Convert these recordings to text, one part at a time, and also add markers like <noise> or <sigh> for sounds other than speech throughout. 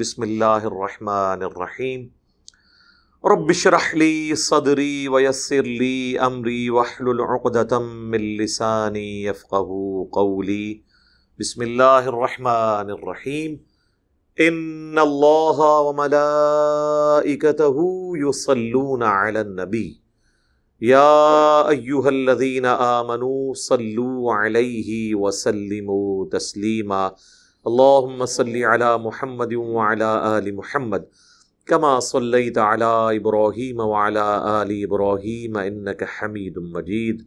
بسم الله الرحمن الرحيم رب اشرح لي صدري ويسر لي امري واحلل عقدة من لساني يفقه قولي بسم الله الرحمن الرحيم ان الله وملائكته يصلون على النبي يا ايها الذين امنوا صلوا عليه وسلموا تسليما اللهم صل على محمد وعلى ال محمد كما صليت على ابراهيم وعلى ال ابراهيم انك حميد مجيد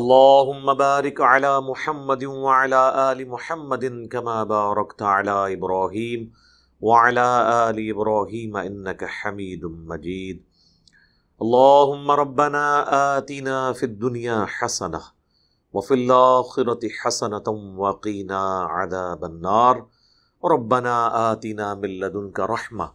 اللهم بارك على محمد وعلى ال محمد كما باركت على ابراهيم وعلى ال ابراهيم انك حميد مجيد اللهم ربنا اتنا في الدنيا حسنه وفي الآخرة حسنة وقينا عذاب النار ربنا آتنا من لدنك رحمة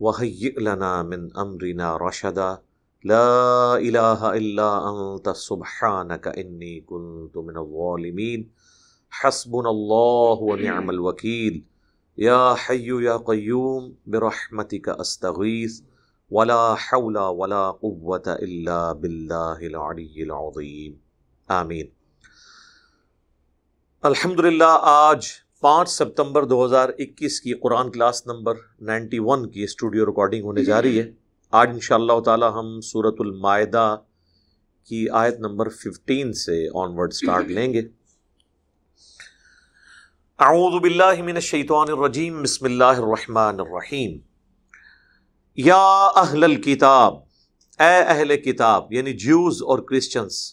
وهيئ لنا من أمرنا رشدا لا إله إلا أنت سبحانك إني كنت من الظالمين حسبنا الله ونعم الوكيل يا حي يا قيوم برحمتك أستغيث ولا حول ولا قوة إلا بالله العلي العظيم आमीन अल्हम्दुलिल्लाह आज पाँच सितंबर 2021 की कुरान क्लास नंबर 91 की स्टूडियो रिकॉर्डिंग होने जा रही है आज इन ताला हम सूरतमायदा की आयत नंबर 15 से ऑनवर्ड स्टार्ट लेंगे आऊज़बिल्लिमिनशैतरजीम बसमीम या अहल किताब ए अहल किताब यानी ज्यूज़ और क्रिश्चियंस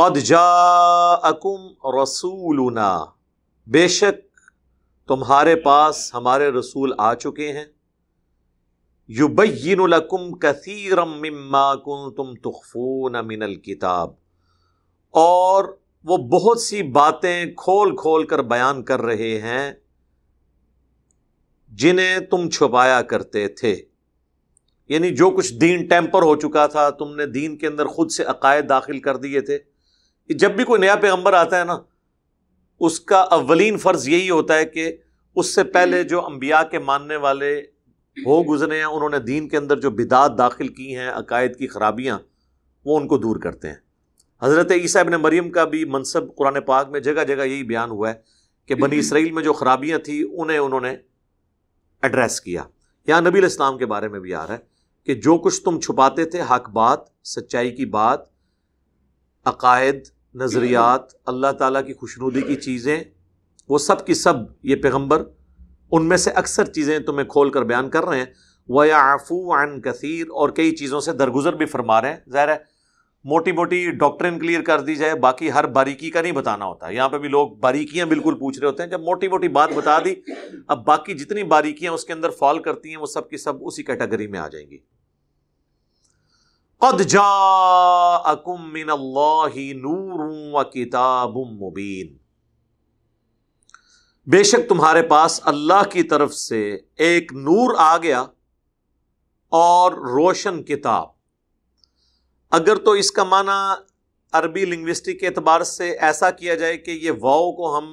कद जाकुम रसूलुना बेशक तुम्हारे पास हमारे रसूल आ चुके हैं युबैनकुम कसीरम मम्मा कुन तुम तुखफून मिनल किताब और वो बहुत सी बातें खोल खोल कर बयान कर रहे हैं जिन्हें तुम छुपाया करते थे यानी जो कुछ दीन टेम्पर हो चुका था तुमने दीन के अंदर खुद से अकायद दाखिल कर दिए थे जब भी कोई नया पैगम्बर आता है ना उसका अवलिन फ़र्ज़ यही होता है कि उससे पहले हम्म। जो अम्बिया के मानने वाले हो गुजरे हैं उन्होंने दीन के अंदर जो बिदात दाखिल की हैं अकायद की खराबियाँ वो उनको दूर करते हैं हज़रत ईसा इबन मरीम का भी मनसब कुरान पाक में जगह जगह यही बयान हुआ है कि बनी हम्म। इसराइल में जो खराबियाँ थी उन्हें उन्होंने एड्रेस किया यहाँ नबी इस्लाम के बारे में भी आ रहा है कि जो कुछ तुम छुपाते थे हक बात सच्चाई की बात अकायद नज़रियात अल्लाह ताला की खुशनुदी की चीज़ें वो सब की सब ये पैगम्बर उनमें से अक्सर चीज़ें तुम्हें खोल कर बयान कर रहे हैं व याफ़ू आन कसीर और कई चीज़ों से दरगुजर भी फरमा रहे हैं ज़ाहिर है मोटी मोटी डॉक्ट्रिन क्लियर कर दी जाए बाकी हर बारीकी का नहीं बताना होता यहाँ पे भी लोग बारीकियाँ बिल्कुल पूछ रहे होते हैं जब मोटी मोटी बात बता दी अब बाकी जितनी बारीकियाँ उसके अंदर फॉल करती हैं वो सब की सब उसी कैटेगरी में आ जाएंगी कद जाकुमिन नूर व किताब मुबीन बेशक तुम्हारे पास अल्लाह की तरफ से एक नूर आ गया और रोशन किताब अगर तो इसका माना अरबी लिंग्विस्टिक के अतबार से ऐसा किया जाए कि ये वाओ को हम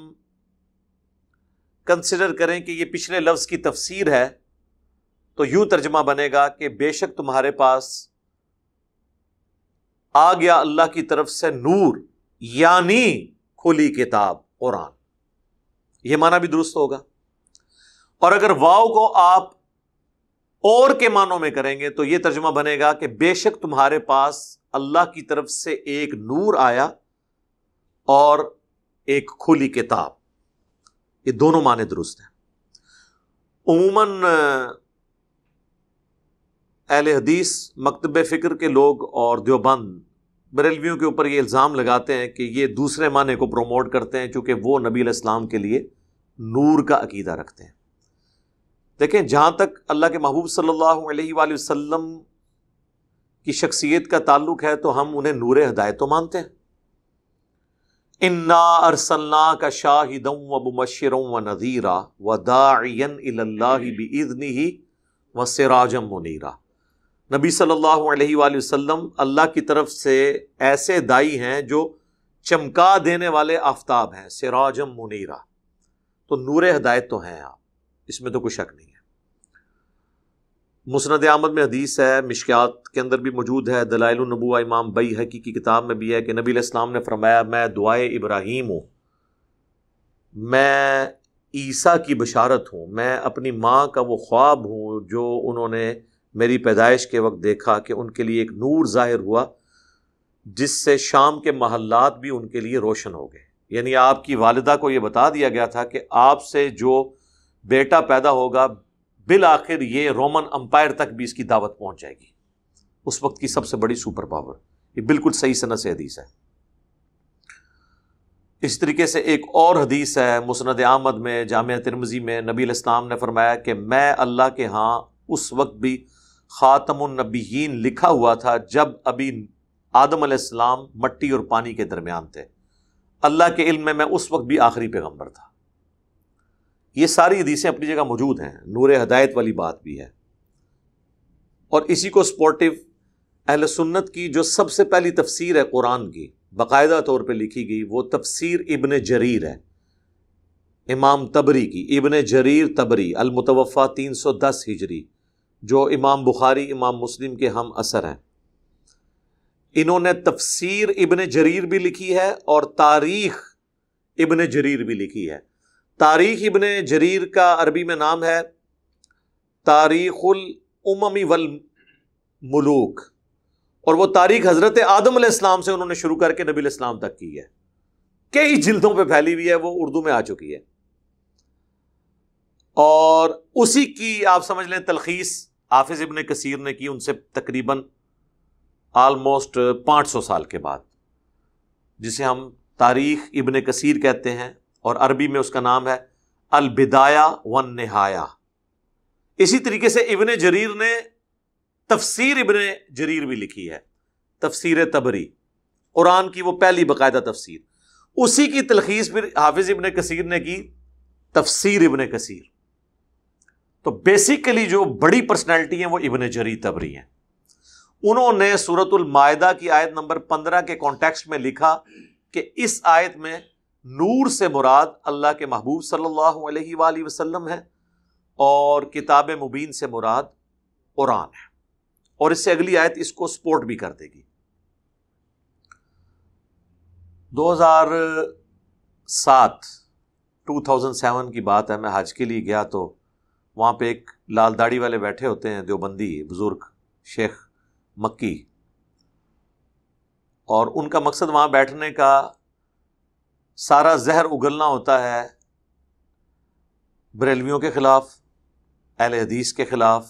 कंसिडर करें कि ये पिछले लफ्ज़ की तफसीर है तो यूँ तर्जमा बनेगा कि बेशक तुम्हारे पास आ गया अल्लाह की तरफ से नूर यानी खुली किताब कुरान यह माना भी दुरुस्त होगा और अगर वाव को आप और के मानों में करेंगे तो यह तर्जमा बनेगा कि बेशक तुम्हारे पास अल्लाह की तरफ से एक नूर आया और एक खुली किताब ये दोनों माने दुरुस्त हैं उमूमन अहल हदीस मकतब फ़िक्र के लोग और देवबंद बरेलवियों के ऊपर ये इल्ज़ाम लगाते हैं कि ये दूसरे माने को प्रोमोट करते हैं चूँकि वो नबी इस्लाम के लिए नूर का अकीदा रखते हैं देखें जहाँ तक अल्लाह के महबूब सल्लल्लाहु अलैहि वसल्लम की शख्सियत का ताल्लुक है तो हम उन्हें नूर हदायत तो मानते हैं इन्ना अरसल्ला का शाहिदम व मुबशर व नज़ीरा व दायन इल्ला बदनी ही व सिराजम मुनीरा नबी सल्लल्लाहु अलैहि वसल्लम अल्लाह की तरफ से ऐसे दाई हैं जो चमका देने वाले आफ्ताब हैं सिराजम मुनीरा तो नूर हदायत तो हैं आप इसमें तो कोई शक नहीं है मुसनद आमद में हदीस है मिशकात के अंदर भी मौजूद है दलाइल नबुआ इमाम बई हकी की किताब में भी है कि नबी इस्लाम ने फरमाया मैं दुआ इब्राहिम हूँ मैं ईसा की बशारत हूँ मैं अपनी माँ का वो ख्वाब हूँ जो उन्होंने मेरी पैदाइश के वक्त देखा कि उनके लिए एक नूर ज़ाहिर हुआ जिससे शाम के महल्लात भी उनके लिए रोशन हो गए यानी आपकी वालदा को यह बता दिया गया था कि आपसे जो बेटा पैदा होगा बिल आखिर ये रोमन अम्पायर तक भी इसकी दावत पहुंच जाएगी उस वक्त की सबसे बड़ी सुपर पावर ये बिल्कुल सही सनत से हदीस है इस तरीके से एक और हदीस है मुसनद आमद में जाम तिरमजी में नबी इस्लाम ने फरमाया कि मैं अल्लाह के हाँ उस वक्त भी ख़ातमनबीन लिखा हुआ था जब अभी आदम आदम मट्टी और पानी के दरमियान थे अल्लाह के इल्म में मैं उस वक्त भी आखिरी पैगम्बर था ये सारी हदीसें अपनी जगह मौजूद हैं नूर हदायत वाली बात भी है और इसी को स्पोर्टिव अहल सुन्नत की जो सबसे पहली तफसीर है कुरान की बाकायदा तौर पर लिखी गई वो तफसीर इबन जरीर है इमाम तबरी की इबन जरीर तबरी अलमतवफ़ा तीन सौ दस हिजरी जो इमाम बुखारी इमाम मुस्लिम के हम असर हैं इन्होंने तफसीर इबन जरीर भी लिखी है और तारीख इबन जरीर भी लिखी है तारीख इबन जरीर का अरबी में नाम है तारीखुल उममी वल मलूक और वो तारीख हज़रत आदम इस्लाम से उन्होंने शुरू करके नबी इस्लाम तक की है कई जिल्दों पे फैली हुई है वो उर्दू में आ चुकी है और उसी की आप समझ लें तलखीस हाफिज़ इबन कसीर ने की उनसे तकरीबन आलमोस्ट सौ साल के बाद जिसे हम तारीख इबन कसीर कहते हैं और अरबी में उसका नाम है अलबिदाया वन नहाया इसी तरीके से इबन जरीर ने तफसीर इबन जरीर भी लिखी है तफसीर तबरी कुरान की वो पहली बाकायदा तफसीर उसी की तलखीस फिर हाफिज़ इबन कसीर ने की तफसीर इबन कसीर तो बेसिकली जो बड़ी पर्सनैलिटी है वो इबन जरी तबरी हैं उन्होंने सूरतुल मायदा की आयत नंबर पंद्रह के कॉन्टेक्स्ट में लिखा कि इस आयत में नूर से मुराद अल्लाह के महबूब सल्लल्लाहु अलैहि वसल्लम है और किताब मुबीन से मुराद कुरान है और इससे अगली आयत इसको सपोर्ट भी कर देगी 2007 2007 की बात है मैं हज के लिए गया तो वहाँ पे एक लाल दाढ़ी वाले बैठे होते हैं देवबंदी बुज़ुर्ग शेख मक्की और उनका मकसद वहाँ बैठने का सारा जहर उगलना होता है बरेलवियों के ख़िलाफ़ अहल हदीस के ख़िलाफ़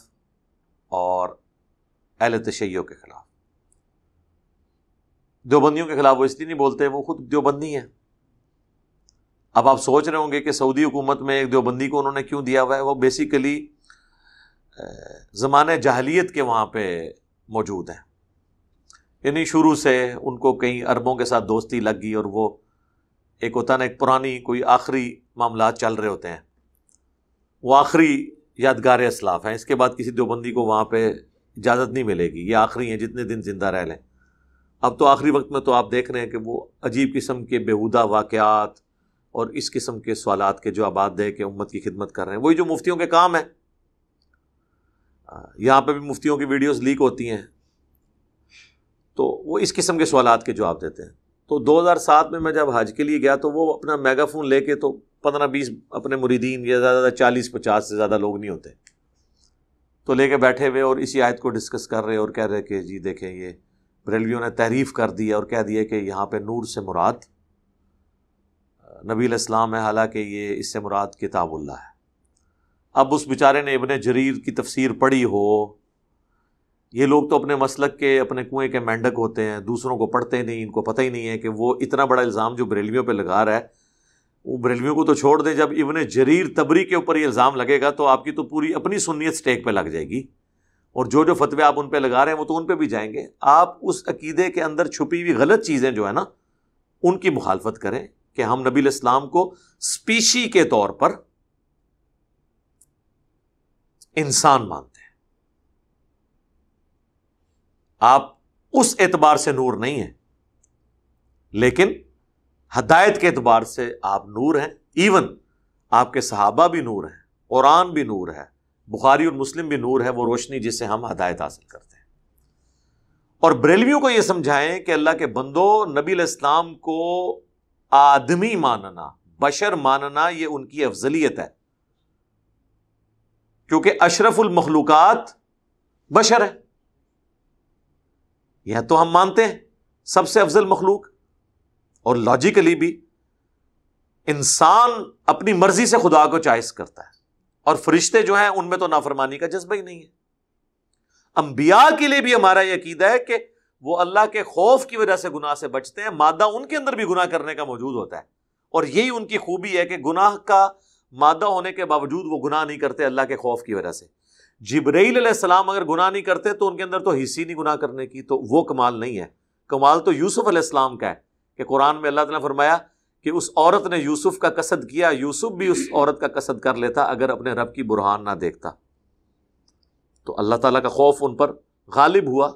और अहल तशैयों के ख़िलाफ़ देवबंदियों के ख़िलाफ़ वो इसलिए नहीं बोलते वो ख़ुद देवबंदी हैं अब आप सोच रहे होंगे कि सऊदी हुकूमत में एक देवबंदी को उन्होंने क्यों दिया हुआ है वो बेसिकली ज़माने जहलीत के वहाँ पे मौजूद हैं यानी शुरू से उनको कई अरबों के साथ दोस्ती लग गई और वो एक होता ना एक पुरानी कोई आखिरी मामला चल रहे होते हैं वो आखिरी यादगार असलाफ हैं इसके बाद किसी देवबंदी को वहाँ पर इजाज़त नहीं मिलेगी ये आखिरी हैं जितने दिन ज़िंदा रह लें अब तो आखिरी वक्त में तो आप देख रहे हैं कि वो अजीब किस्म के बेहुदा वाक़ात और इस किस्म के सवाल के जो आबाद दे के उम्मत की खिदमत कर रहे हैं वही जो मुफ्तियों के काम है यहाँ पर भी मुफ्तियों की वीडियोज़ लीक होती हैं तो वो इस किस्म के सवालत के जवाब देते हैं तो दो हज़ार सात में मैं जब हज के लिए गया तो वो अपना मेगाफोन लेके तो पंद्रह बीस अपने मुरीदीन या ज़्यादा ज़्यादा 40-50 से ज़्यादा लोग नहीं होते तो ले कर बैठे हुए और इसी आयत को डिस्कस कर रहे और कह रहे कि जी देखें ये बरेलवियों ने तहरीफ़ कर दी है और कह दिया कि यहाँ पर नूर से मुराद नबी इस्लाम है हालांकि ये इससे मुराद किताबुल्ला है अब उस बेचारे ने इबन जरीर की तफसीर पढ़ी हो ये लोग तो अपने मसलक के अपने कुएं के मेंढक होते हैं दूसरों को पढ़ते नहीं इनको पता ही नहीं है कि वो इतना बड़ा इल्ज़ाम जो बरेलवियों पर लगा रहा है वो बरेलवियों को तो छोड़ दें जब इबन जरीर तबरी के ऊपर ये इल्ज़ाम लगेगा तो आपकी तो पूरी अपनी सुनीत स्टेक पर लग जाएगी और जो जो फतवे आप उन पर लगा रहे हैं वो तो उन पर भी जाएंगे आप उस अकीदे के अंदर छुपी हुई गलत चीज़ें जो है ना उनकी मुखालफत करें कि हम नबी इस्लाम को स्पीशी के तौर पर इंसान मानते हैं आप उस एतबार से नूर नहीं हैं लेकिन हदायत के एतबार से आप नूर हैं इवन आपके सहाबा भी नूर हैं कुरान भी नूर है बुखारी और मुस्लिम भी नूर है वो रोशनी जिससे हम हदायत हासिल करते हैं और बरेलवियों को ये समझाएं कि अल्लाह के बंदो नबी इस्लाम को आदमी मानना बशर मानना यह उनकी अफजलियत है क्योंकि अशरफुल मखलूकत बशर है यह तो हम मानते हैं सबसे अफजल मखलूक और लॉजिकली भी इंसान अपनी मर्जी से खुदा को चॉइस करता है और फरिश्ते जो हैं उनमें तो नाफरमानी का जज्बा ही नहीं है अंबिया के लिए भी हमारा यह अकीदा है कि वो अल्लाह के खौफ की वजह से गुनाह से बचते हैं मादा उनके अंदर भी गुनाह करने का मौजूद होता है और यही उनकी खूबी है कि गुनाह का मादा होने के बावजूद वो गुनाह नहीं करते अल्लाह के खौफ की वजह से जबरीसलाम अगर गुनाह नहीं करते तो उनके अंदर तो हिस्सी नहीं गुनाह करने की तो वो कमाल नहीं है कमाल तो यूसुफ अलैहिस्सलाम का है कि कुरान में अल्लाह तला फरमाया कि उस औरत ने यूसुफ का कसद किया यूसुफ भी उस औरत का कसद कर लेता अगर अपने रब की बुरहान ना देखता तो अल्लाह ताला का खौफ उन पर गालिब हुआ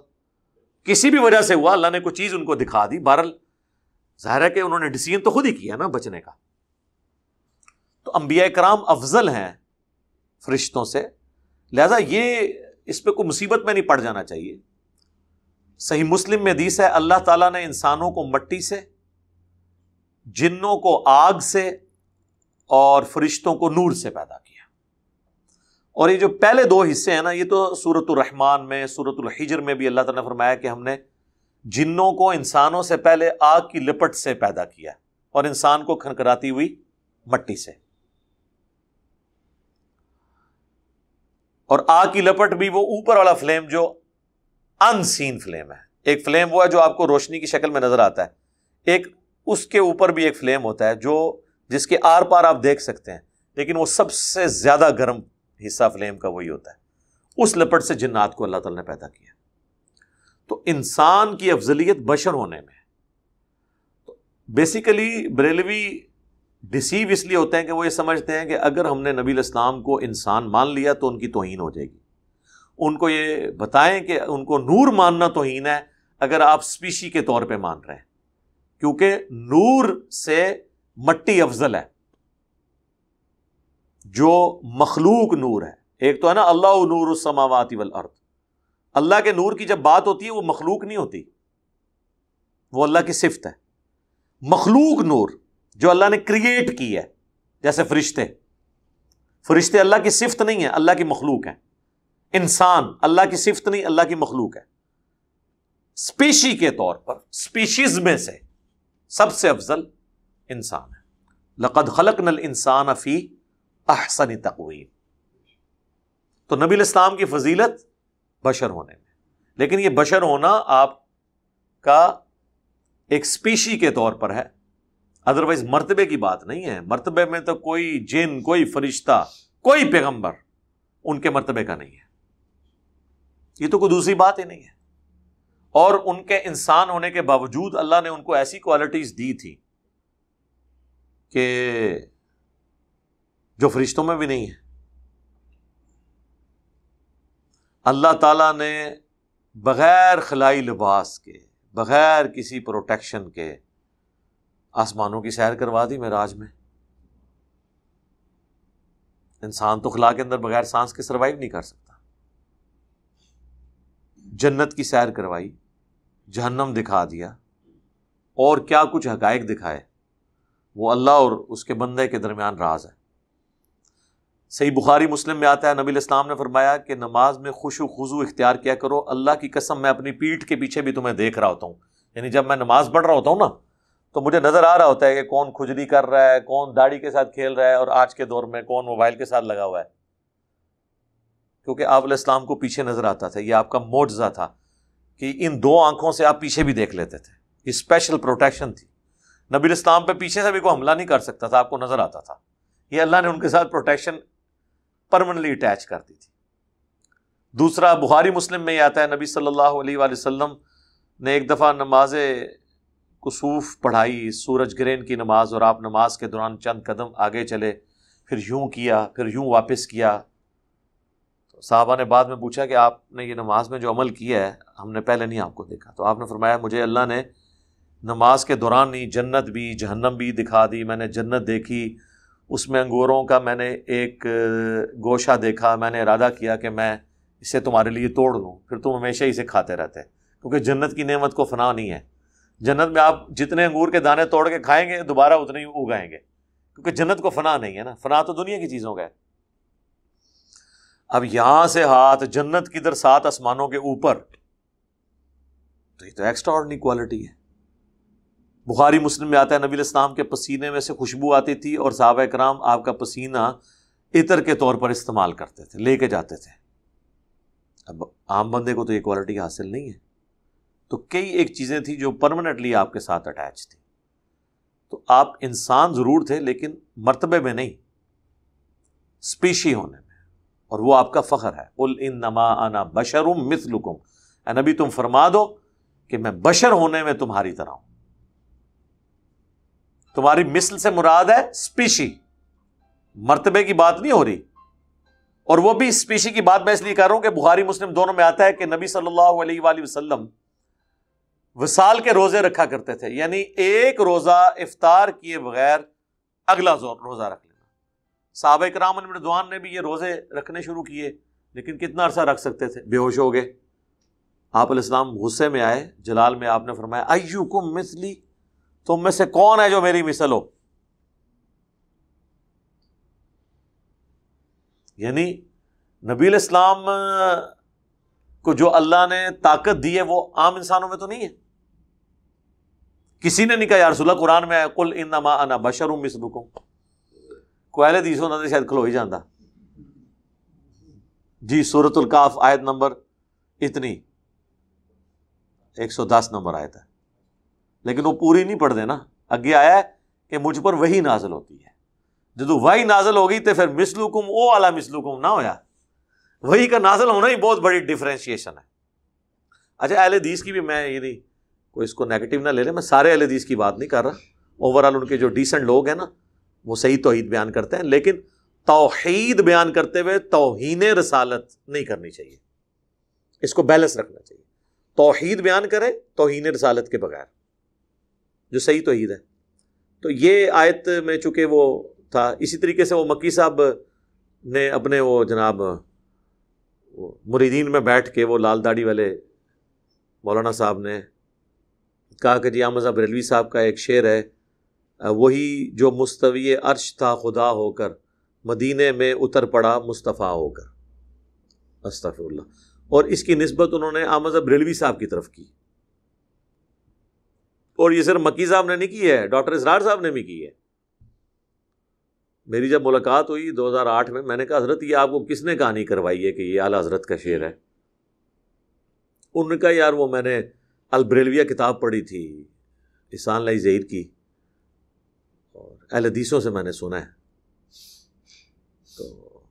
किसी भी वजह से हुआ अल्लाह ने कोई चीज उनको दिखा दी बहरल जाहिर है कि उन्होंने डिसीजन तो खुद ही किया ना बचने का तो अम्बिया कराम अफजल हैं फरिश्तों से लिहाजा ये इस पर कोई मुसीबत में नहीं पड़ जाना चाहिए सही मुस्लिम में दीस है अल्लाह ताला ने इंसानों को मट्टी से जिन्नों को आग से और फरिश्तों को नूर से पैदा किया और ये जो पहले दो हिस्से हैं ना ये तो सूरत रहमान में हिजर में भी अल्लाह तला ने फरमाया कि हमने जिन्नों को इंसानों से पहले आग की लिपट से पैदा किया और इंसान को खनखराती हुई मट्टी से और आग की लपट भी वो ऊपर वाला फ्लेम जो अनसीन फ्लेम है एक फ्लेम वो है जो आपको रोशनी की शक्ल में नजर आता है एक उसके ऊपर भी एक फ्लेम होता है जो जिसके आर पार आप देख सकते हैं लेकिन वो सबसे ज्यादा गर्म हिस्सा फ्लेम का वही होता है उस लपट से जिन्नात को अल्लाह ताला ने पैदा किया तो इंसान की अफजलियत बशर होने में तो बेसिकली बरेलवी डिसीव इसलिए होते हैं कि वो ये समझते हैं कि अगर हमने नबी इस्लाम को इंसान मान लिया तो उनकी तोहन हो जाएगी उनको ये बताएं कि उनको नूर मानना तोहन है अगर आप स्पीशी के तौर पर मान रहे हैं क्योंकि नूर से मट्टी अफजल है जो मखलूक नूर है एक तो है ना अल्लाह नूर समावाती वल अर्थ अल्लाह के नूर की जब बात होती है वो मखलूक नहीं होती वो अल्लाह की सिफत है मखलूक नूर जो अल्लाह ने क्रिएट की है जैसे फरिश्ते फरिश्ते अल्लाह की सिफत नहीं है अल्लाह की मखलूक है इंसान अल्लाह की सिफत नहीं अल्लाह की मखलूक है स्पीशी के तौर पर स्पीशीज में से सबसे अफजल इंसान है लकद खलक नल इंसान अफ़ी अहसन तकवीम तो नबी इस्लाम की फजीलत बशर होने में लेकिन यह बशर होना आपका एक स्पीशी के तौर पर है अदरवाइज मरतबे की बात नहीं है मरतबे में तो कोई जिन कोई फरिश्ता कोई पैगंबर उनके मरतबे का नहीं है यह तो कोई दूसरी बात ही नहीं है और उनके इंसान होने के बावजूद अल्लाह ने उनको ऐसी क्वालिटीज दी थी कि जो फरिश्तों में भी नहीं है अल्लाह ताला ने बग़ैर खलाई लिबास के बग़ैर किसी प्रोटेक्शन के आसमानों की सैर करवा दी मेराज में इंसान तो खला के अंदर बगैर सांस के सरवाइव नहीं कर सकता जन्नत की सैर करवाई जहन्नम दिखा दिया और क्या कुछ हकायक दिखाए वो अल्लाह और उसके बंदे के दरमियान राज है सही बुखारी मुस्लिम में आता है नबी इस्लाम ने फरमाया कि नमाज में खुश खुजू इख्तियार किया करो अल्लाह की कसम मैं अपनी पीठ के पीछे भी तुम्हें देख रहा होता हूँ यानी जब मैं नमाज पढ़ रहा होता हूँ ना तो मुझे नज़र आ रहा होता है कि कौन खुजली कर रहा है कौन दाढ़ी के साथ खेल रहा है और आज के दौर में कौन मोबाइल के साथ लगा हुआ है क्योंकि आप इस्लाम को पीछे नज़र आता था यह आपका मोजा था कि इन दो आंखों से आप पीछे भी देख लेते थे ये स्पेशल प्रोटेक्शन थी नबी इस्लाम पर पीछे से भी कोई हमला नहीं कर सकता था आपको नज़र आता था ये अल्लाह ने उनके साथ प्रोटेक्शन परमानेंटली अटैच कर दी थी दूसरा बुहारी मुस्लिम में आता है नबी सल्लल्लाहु अलैहि वसल्लम ने एक दफ़ा नमाज कसूफ पढ़ाई सूरज ग्रहण की नमाज और आप नमाज के दौरान चंद कदम आगे चले फिर यूँ किया फिर यूँ वापस किया तो साहबा ने बाद में पूछा कि आपने ये नमाज में जो अमल किया है हमने पहले नहीं आपको देखा तो आपने फरमाया मुझे अल्लाह ने नमाज के दौरान ही जन्नत भी जहन्नम भी दिखा दी मैंने जन्नत देखी उसमें अंगूरों का मैंने एक गोशा देखा मैंने इरादा किया कि मैं इसे तुम्हारे लिए तोड़ दूँ फिर तुम हमेशा इसे खाते रहते क्योंकि जन्नत की नेमत को फना नहीं है जन्नत में आप जितने अंगूर के दाने तोड़ के खाएंगे दोबारा उतने ही उगाएंगे क्योंकि जन्नत को फना नहीं है ना फना तो दुनिया की चीज़ों का है अब यहाँ से हाथ जन्नत किधर सात आसमानों के ऊपर तो ये तो एक्स्ट्रा ऑर्डनी क्वालिटी है बुखारी मुस्लिम में आता है नबी इस्लाम के पसीने में से खुशबू आती थी और साहब कराम आपका पसीना इतर के तौर पर इस्तेमाल करते थे लेके जाते थे अब आम बंदे को तो ये क्वालिटी हासिल नहीं है तो कई एक चीज़ें थी जो परमानेंटली आपके साथ अटैच थी तो आप इंसान ज़रूर थे लेकिन मरतबे में नहीं स्पीशी होने में और वो आपका फ़ख्र है उल इन नमा आना बशरुम मिसलुकुम नबी तुम फरमा दो कि मैं बशर होने में तुम्हारी तरह हूँ तुम्हारी मिसल से मुराद है स्पीशी मरतबे की बात नहीं हो रही और वो भी स्पीशी की बात मैं इसलिए कर रहा हूं कि बुहारी मुस्लिम दोनों में आता है कि नबी सल्लल्लाहु अलैहि वसल्लम वसाल के रोजे रखा करते थे यानी एक रोजा इफ्तार किए बगैर अगला रोजा रख लेना साहब कराम रिदवान ने भी ये रोजे रखने शुरू किए लेकिन कितना अरसा रख सकते थे बेहोश हो गए आप गुस्से में आए जलाल में आपने फरमाया अय्यू कुम मिसली तुम में से कौन है जो मेरी मिसल हो यानी नबील इस्लाम को जो अल्लाह ने ताकत दी है वो आम इंसानों में तो नहीं है किसी ने नहीं कहा यारसोल्ला कुरान में आया कुल इन नमा अना बशरूम मिसलुको कोहले दीसो ना तो शायद खलो ही जाता जी सूरतुल काफ आयत नंबर इतनी 110 नंबर आयत है लेकिन वो पूरी नहीं पढ़ देना अगे आया कि मुझ पर वही नाजल होती है जो वही नाजल होगी तो फिर मिसलुकुम वो आला मिसलुकुम ना होया वही का नाजल होना ही बहुत बड़ी डिफ्रेंशिएशन है अच्छा अहल हदीस की भी मैं ये नहीं कोई इसको नेगेटिव ना ले लें मैं सारे अहल हदीस की बात नहीं कर रहा ओवरऑल उनके जो डिसेंट लोग हैं ना वो सही तोहहीद बयान करते हैं लेकिन तोहहीद बयान करते हुए तोहन रसालत नहीं करनी चाहिए इसको बैलेंस रखना चाहिए तोहहीद बयान करें तोहन रसालत के बगैर जो सही तोहीद है तो ये आयत में चूँकि वो था इसी तरीके से वो मक्की साहब ने अपने वो जनाब वो मुरीदीन में बैठ के वो लाल दाढ़ी वाले मौलाना साहब ने कहा कि जी आमजा रेलवी साहब का एक शेर है वही जो मुस्तवी अर्श था खुदा होकर मदीने में उतर पड़ा मुस्तफ़ा होकर अस्तफ़ुल्ला और इसकी नस्बत उन्होंने आमजब रेलवी साहब की तरफ की और ये सिर्फ मक्की साहब ने नहीं की है डॉक्टर इसरार साहब ने भी की है मेरी जब मुलाकात हुई 2008 में मैंने कहा हजरत ये आपको किसने कहानी करवाई है कि ये आला हजरत का शेर है उनका यार वो मैंने अलब्रेलविया किताब पढ़ी थी इसान लाई जहीर की और अहलदीसों से मैंने सुना है तो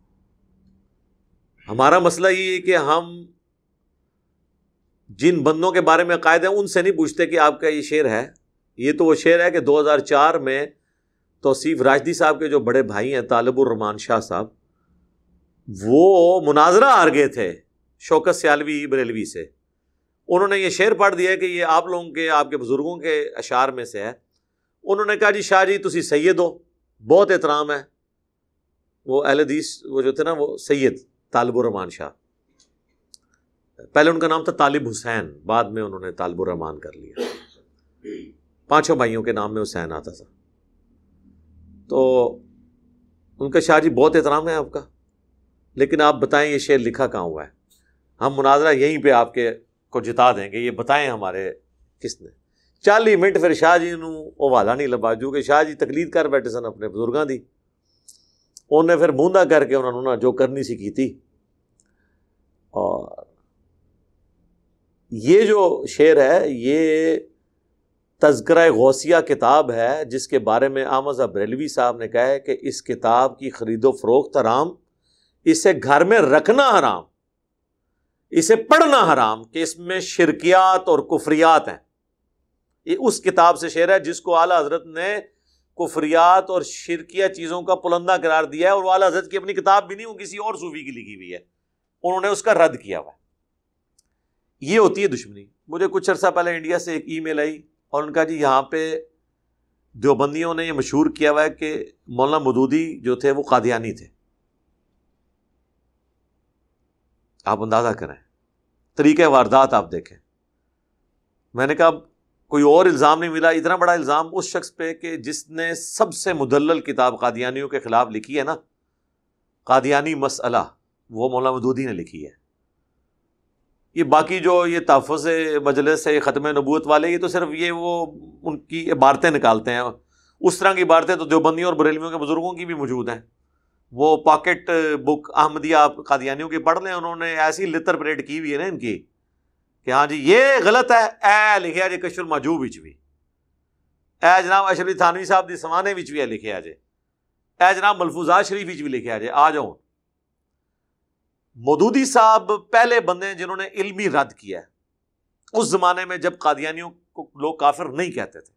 हमारा मसला ये है कि हम जिन बंदों के बारे में कायदे हैं उनसे नहीं पूछते कि आपका ये शेर है ये तो वो शेर है कि 2004 में तोसीफ़ राजदी साहब के जो बड़े भाई हैं तालिबुररहमान शाह साहब वो मुनाजरा हार गए थे शौकत सयालवी बरेलवी से उन्होंने ये शेर पढ़ दिया कि ये आप लोगों के आपके बुज़ुर्गों के अशार में से है उन्होंने कहा जी शाह जी तुम सैद हो बहुत एहतराम है वो अहलदीस वो जो थे ना वो सैद तालिबुररहमान शाह पहले उनका नाम था तालिब हुसैन बाद में उन्होंने रहमान कर लिया पांचों भाइयों के नाम में हुसैन आता था तो उनका शाह जी बहुत एहतराम है आपका लेकिन आप बताएं ये शेर लिखा कहाँ हुआ है हम मुनाजरा यहीं पे आपके को जिता देंगे ये बताएं हमारे किसने चाली मिनट फिर शाहजी ਜੀ ਨੂੰ हवाला नहीं लगा जो कि ਕਿ ਸ਼ਾਹ ਜੀ ਤਕਲੀਦ ਕਰ ਬੈਠੇ ਸਨ ਆਪਣੇ ਬਜ਼ੁਰਗਾਂ ਦੀ ਉਹਨੇ ਫਿਰ ਮੂੰਦਾ जो करनी सी की थी और ये जो शेर है ये तस्करा गौसिया किताब है जिसके बारे में आमद अब्रेलवी साहब ने कहा है कि इस किताब की ख़रीदो फरोख्त हराम इसे घर में रखना हराम इसे पढ़ना हराम कि इसमें शिरकियात और कुफरियात हैं ये उस किताब से शेर है जिसको आला हजरत ने कुफरियात और शिरकिया चीज़ों का पुलंदा करार दिया है और आला हजरत की अपनी किताब भी नहीं वो किसी और सूफी की लिखी हुई है उन्होंने उसका रद्द किया हुआ है ये होती है दुश्मनी मुझे कुछ अर्सा पहले इंडिया से एक ई मेल आई और उनका जी यहाँ पे देवबंदियों ने ये मशहूर किया हुआ है कि मौलाना मदूदी जो थे वो कादियानी थे आप अंदाज़ा करें तरीके वारदात आप देखें मैंने कहा कोई और इल्ज़ाम नहीं मिला इतना बड़ा इल्ज़ाम उस शख्स पे कि जिसने सबसे मुदल किताब कादियानियों के ख़िलाफ़ लिखी है ना कादियानी मसला वो मौलाना मदूदी ने लिखी है ये बाकी जो ये तहफ़ मजलस से ख़त्म नबूत वाले ये तो सिर्फ ये वो उनकी इबारतें निकालते हैं उस तरह की इबारतें तो देवबंदियों और बरेलियों के बुज़ुर्गों की भी मौजूद हैं वो पॉकेट बुक अहमदिया आप कादियानियों की पढ़ लें उन्होंने ऐसी लितर परेड की हुई है ना इनकी कि हाँ जी ये गलत है ए लिखे जे कशुर माजू बिच भी ए जनाब अशरफ थानवी साहब की समाने बिच भी है लिखे आज ए जनाब मलफूजा शरीफ बिच भी लिखे आज आ जाऊँ मदूदी साहब पहले बंदे हैं जिन्होंने इल्मी रद्द किया है उस जमाने में जब कादियानियों को लोग काफिर नहीं कहते थे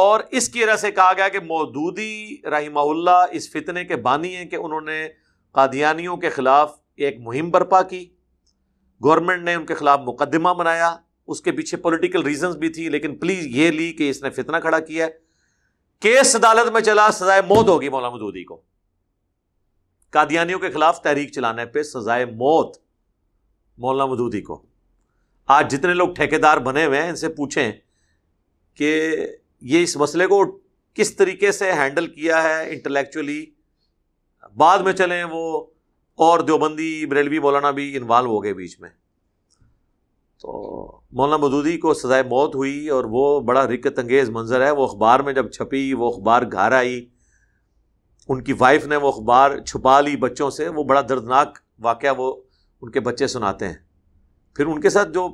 और इसकी वजह से कहा गया कि मौदूदी रहीमहुल्ला इस फितने के बानी हैं कि उन्होंने कादियानियों के ख़िलाफ़ एक मुहिम बर्पा की गवर्नमेंट ने उनके ख़िलाफ़ मुकदमा बनाया उसके पीछे पोलिटिकल रीजन भी थी लेकिन प्लीज़ ये ली कि इसने फितना खड़ा किया केस अदालत में चला सजाए मौत होगी मौला मदूदी को कादियानियों के खिलाफ तहरीक चलाने पर सजाए मौत मौलाना मदूदी को आज जितने लोग ठेकेदार बने हुए हैं इनसे पूछें कि ये इस मसले को किस तरीके से हैंडल किया है इंटेलेक्चुअली बाद में चलें वो और देवबंदी बरेलवी मौलाना भी इन्वाल्व हो गए बीच में तो मौलाना मदूदी को सजाए मौत हुई और वो बड़ा रिकत अंगेज़ मंजर है वो अखबार में जब छपी वो अखबार घर आई उनकी वाइफ ने वो अखबार छुपा ली बच्चों से वो बड़ा दर्दनाक वाक़ वो उनके बच्चे सुनाते हैं फिर उनके साथ जो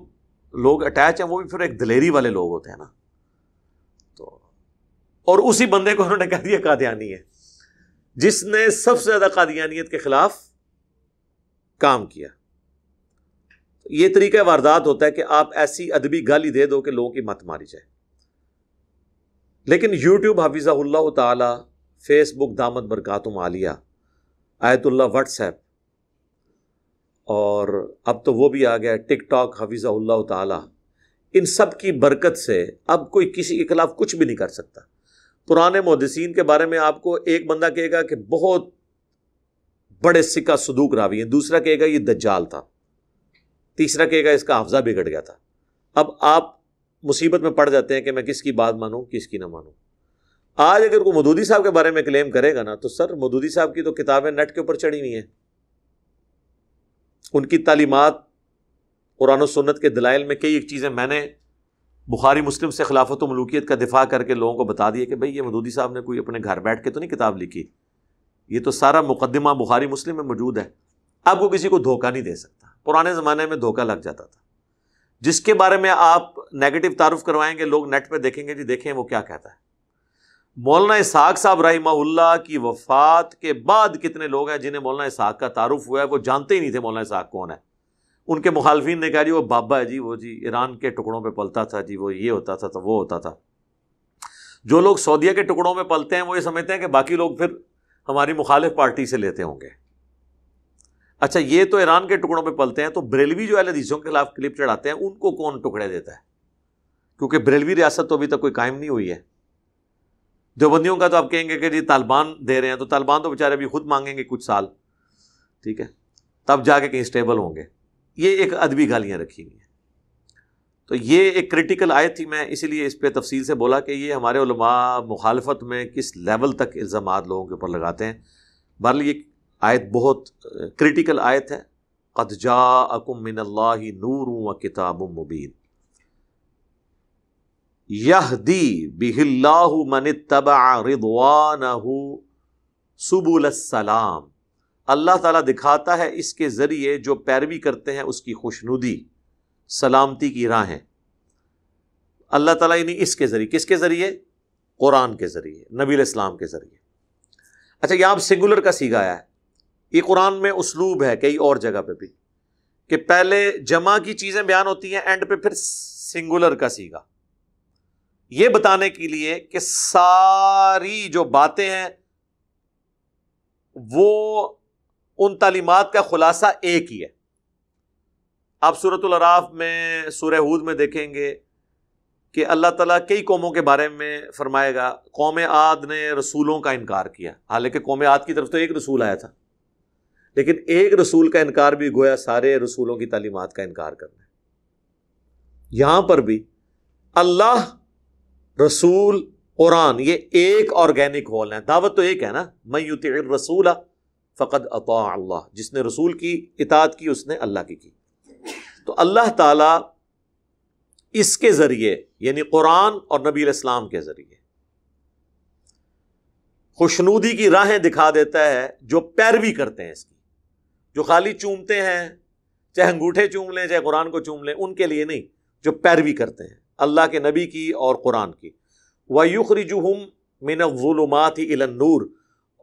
लोग अटैच हैं वो भी फिर एक दलेरी वाले लोग होते हैं ना तो और उसी बंदे को उन्होंने कह दिया कादियानी है जिसने सबसे ज़्यादा कादियानियत के ख़िलाफ़ काम किया तो ये तरीका वारदात होता है कि आप ऐसी अदबी गाली दे दो कि लोगों की मत मारी जाए लेकिन यूट्यूब हाफिज़ाउल्ला ताला फेसबुक दामद बरकातुम आलिया आयतुल्ला व्हाट्सएप और अब तो वो भी आ गया टिकटॉक हफीज़ाउल्ला ताला इन सब की बरकत से अब कोई किसी के खिलाफ कुछ भी नहीं कर सकता पुराने मदसिन के बारे में आपको एक बंदा कहेगा कि बहुत बड़े सिक्का सदूक रावी है दूसरा कहेगा ये दज्जाल था तीसरा कहेगा इसका हाफजा बिगड़ गया था अब आप मुसीबत में पड़ जाते हैं कि मैं किसकी बात मानूँ किसकी ना मानूँ आज अगर कोई मदूदी साहब के बारे में क्लेम करेगा ना तो सर मदूदी साहब की तो किताबें नट के ऊपर चढ़ी हुई हैं उनकी तालीमत कुरान सुन्नत के दलाइल में कई एक चीज़ें मैंने बुखारी मुस्लिम से खिलाफत मलूकियत का दिफा करके लोगों को बता दिया कि भाई ये मदूदी साहब ने कोई अपने घर बैठ के तो नहीं किताब लिखी ये तो सारा मुकदमा बुखारी मुस्लिम में मौजूद है आपको किसी को धोखा नहीं दे सकता पुराने ज़माने में धोखा लग जाता था जिसके बारे में आप नेगेटिव तारुफ करवाएंगे लोग नेट पर देखेंगे जी देखें वो क्या कहता है मौलाना इसहाक साहब रहीमा की वफ़ात के बाद कितने लोग हैं जिन्हें मौलाना इसहाक का तारुफ हुआ है वो जानते ही नहीं थे मौलाना इसहाक कौन है उनके मुखालफी ने कहा जी वो बाबा है जी वो जी ईरान के टुकड़ों पर पलता था जी वो ये होता था तो वो होता था जो लोग सऊदिया के टुकड़ों में पलते हैं वो ये समझते हैं कि बाकी लोग फिर हमारी मुखालिफ पार्टी से लेते होंगे अच्छा ये तो ईरान के टुकड़ों में पलते हैं तो बरेलवी जो अहदीसों के खिलाफ क्लिप चढ़ाते हैं उनको कौन टुकड़े देता है क्योंकि बरेलवी रियासत तो अभी तक कोई कायम नहीं हुई है देवबंदियों का तो आप कहेंगे कि जी तालिबान दे रहे हैं तो तालिबान तो बेचारे अभी खुद मांगेंगे कुछ साल ठीक है तब जाके कहीं स्टेबल होंगे ये एक अदबी गालियाँ रखी हुई हैं तो ये एक क्रिटिकल आयत थी मैं इसीलिए इस पर तफसील से बोला कि ये हमारे मुखालफत में किस लेवल तक इल्ज़ाम लोगों के ऊपर लगाते हैं बहरल ये आयत बहुत क्रिटिकल आयत है कदजा अकुम मिनल्ला नूर व किताब मुबीन यहदी बिहिल्लाहु मन तबा सुबुल सलाम अल्लाह ताला दिखाता है इसके ज़रिए जो पैरवी करते हैं उसकी खुशनुदी सलामती की राहें अल्लाह ताला यानी इसके ज़रिए किसके ज़रिए कुरान के ज़रिए नबी इस्लाम के ज़रिए अच्छा यहाँ आप सिंगुलर का सीगा आया है ये कुरान में उसलूब है कई और जगह पर भी कि पहले जमा की चीज़ें बयान होती हैं एंड पे फिर सिंगुलर का सीगा यह बताने के लिए कि सारी जो बातें हैं वो उन तालीमत का खुलासा एक ही है आप सूरतराफ में सूर हूद में देखेंगे कि अल्लाह तला कई कौमों के बारे में फरमाएगा कौम आद ने रसूलों का इनकार किया हालांकि कौम आद की तरफ तो एक रसूल आया था लेकिन एक रसूल का इनकार भी गोया सारे रसूलों की तालीमत का इनकार करना यहां पर भी अल्लाह रसूल कुरान ये एक ऑर्गेनिक होल है दावत तो एक है ना मैं युत रसूला फ़कत अता अल्लाह जिसने रसूल की इताद की उसने अल्लाह की की तो अल्लाह ताला इसके ज़रिए यानी कुरान और नबी इस्लाम के ज़रिए खुशनूदी की राहें दिखा देता है जो पैरवी करते हैं इसकी जो खाली चूमते हैं चाहे अंगूठे चूम लें चाहे कुरान को चूम लें उनके लिए नहीं जो पैरवी करते हैं अल्लाह के नबी की और कुरान की वयुखरिजुहम मिनजुलमात इलनूर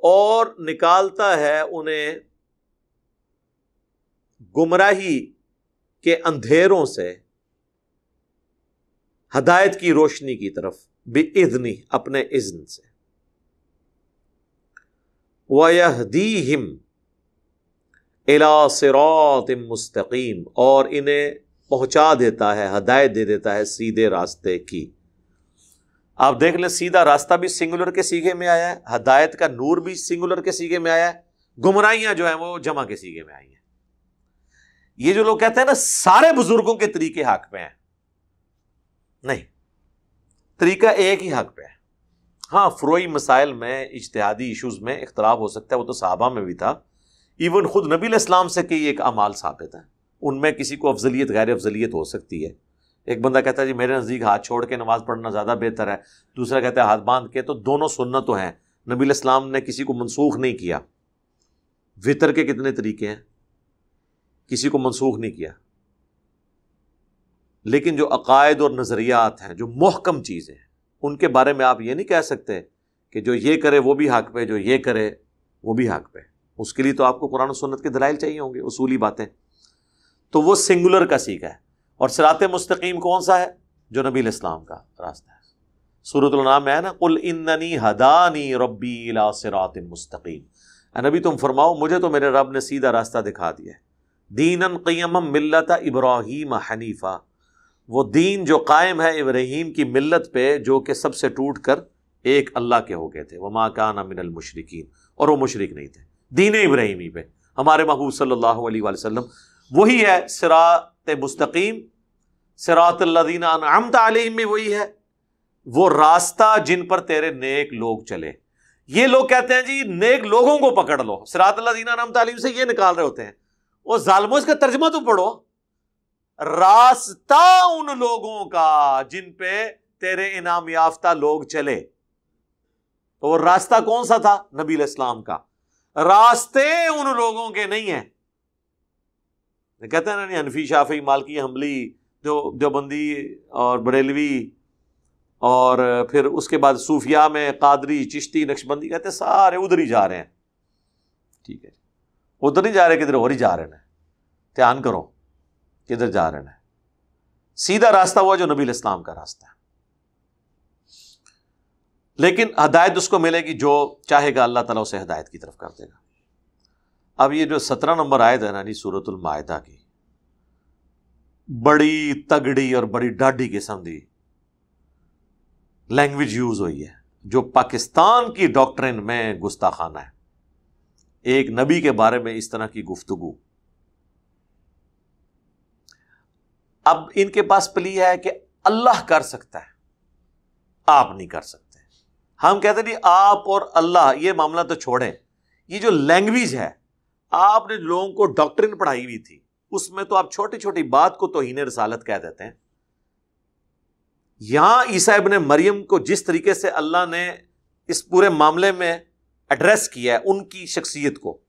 और निकालता है उन्हें गुमराही के अंधेरों से हदायत की रोशनी की तरफ बे बेइजनी अपने इज्न से वहदीहिम अला सिरात मुस्तकीम और इन्हें पहुंचा देता है हदायत दे देता है सीधे रास्ते की आप देख लें सीधा रास्ता भी सिंगुलर के सीगे में आया है हदायत का नूर भी सिंगुलर के सीगे में आया है गुमराइयां जो है वो जमा के सीगे में आई हैं ये जो लोग कहते हैं ना सारे बुजुर्गों के तरीके हक पे हैं नहीं तरीका एक ही हक पे है हाँ फ्रोई मसाइल में इश्तहादी इशूज़ में इख्तलाफ हो सकता है वो तो साहबा में भी था इवन खुद नबी इस्लाम से कई एक अमाल साबित है उनमें किसी को अफजलियत गैर अफजलियत हो सकती है एक बंदा कहता है जी मेरे नज़दीक हाथ छोड़ के नमाज़ पढ़ना ज़्यादा बेहतर है दूसरा कहता है हाथ बांध के तो दोनों सुन्नत तो हैं नबी इस्लाम ने किसी को मनसूख नहीं किया वितर के कितने तरीके हैं किसी को मनसूख नहीं किया लेकिन जो अकायद और नज़रियात हैं जो मोहकम चीज़ें हैं उनके बारे में आप ये नहीं कह सकते कि जो ये करे वो भी हक पे जो ये करे वो भी हक पे उसके लिए तो आपको कुरान सुन्नत के दलाइल चाहिए होंगे उसूली बातें तो वो सिंगुलर का सीखा है और सरात मुस्तकीम कौन सा है जो नबी इस्लाम का रास्ता है सूरत में है ना कुल इन्नी हदानी रब्बी सरात मुस्तकीम नबी तुम फरमाओ मुझे तो मेरे रब ने सीधा रास्ता दिखा दिया है दीन क़यम मिलत इब्राहिम हनीफ़ा वो दीन जो कायम है इब्राहिम की मिलत पे जो कि सबसे टूट कर एक अल्लाह के हो गए थे वमा काना मिनल मुशरकिन और वह मुशरक नहीं थे दीन इब्राहिमी पे हमारे महबूब सल्लल्लाहु अलैहि वही है सिरात मुस्तकीम सिरात अमत आलिम भी वही है वो रास्ता जिन पर तेरे नेक लोग चले ये लोग कहते हैं जी नेक लोगों को पकड़ लो सिरात नाम तालीम से ये निकाल रहे होते हैं वो जालमो इसका तर्जमा तो पढ़ो रास्ता उन लोगों का जिन पे तेरे इनाम याफ्ता लोग चले तो वो रास्ता कौन सा था नबी इस्लाम का रास्ते उन लोगों के नहीं है कहते हैं ना अनफी शाफी मालकी हमली जो देवबंदी और बरेलवी और फिर उसके बाद सूफिया में कादरी चिश्ती नक्शबंदी कहते हैं सारे उधर ही जा रहे हैं ठीक है उधर ही जा रहे किधर और ही जा रहे हैं ध्यान करो किधर जा रहे हैं सीधा रास्ता हुआ जो नबी इस्लाम का रास्ता है लेकिन हदायत उसको मिलेगी जो चाहेगा अल्लाह ताला उसे हदायत की तरफ कर देगा अब ये जो सत्रह नंबर आयत है नानी सूरतुलमायदा की बड़ी तगड़ी और बड़ी डाढ़ी किस्म दी लैंग्वेज यूज हुई है जो पाकिस्तान की डॉक्ट्रिन में गुस्ताखाना है एक नबी के बारे में इस तरह की गुफ्तगु अब इनके पास प्ली है कि अल्लाह कर सकता है आप नहीं कर सकते हम कहते नहीं आप और अल्लाह ये मामला तो छोड़ें ये जो लैंग्वेज है आपने लोगों को डॉक्ट्रिन पढ़ाई हुई थी उसमें तो आप छोटी छोटी बात को तोहन रसालत कह देते हैं यहां ईसा इबन मरियम को जिस तरीके से अल्लाह ने इस पूरे मामले में एड्रेस किया है उनकी शख्सियत को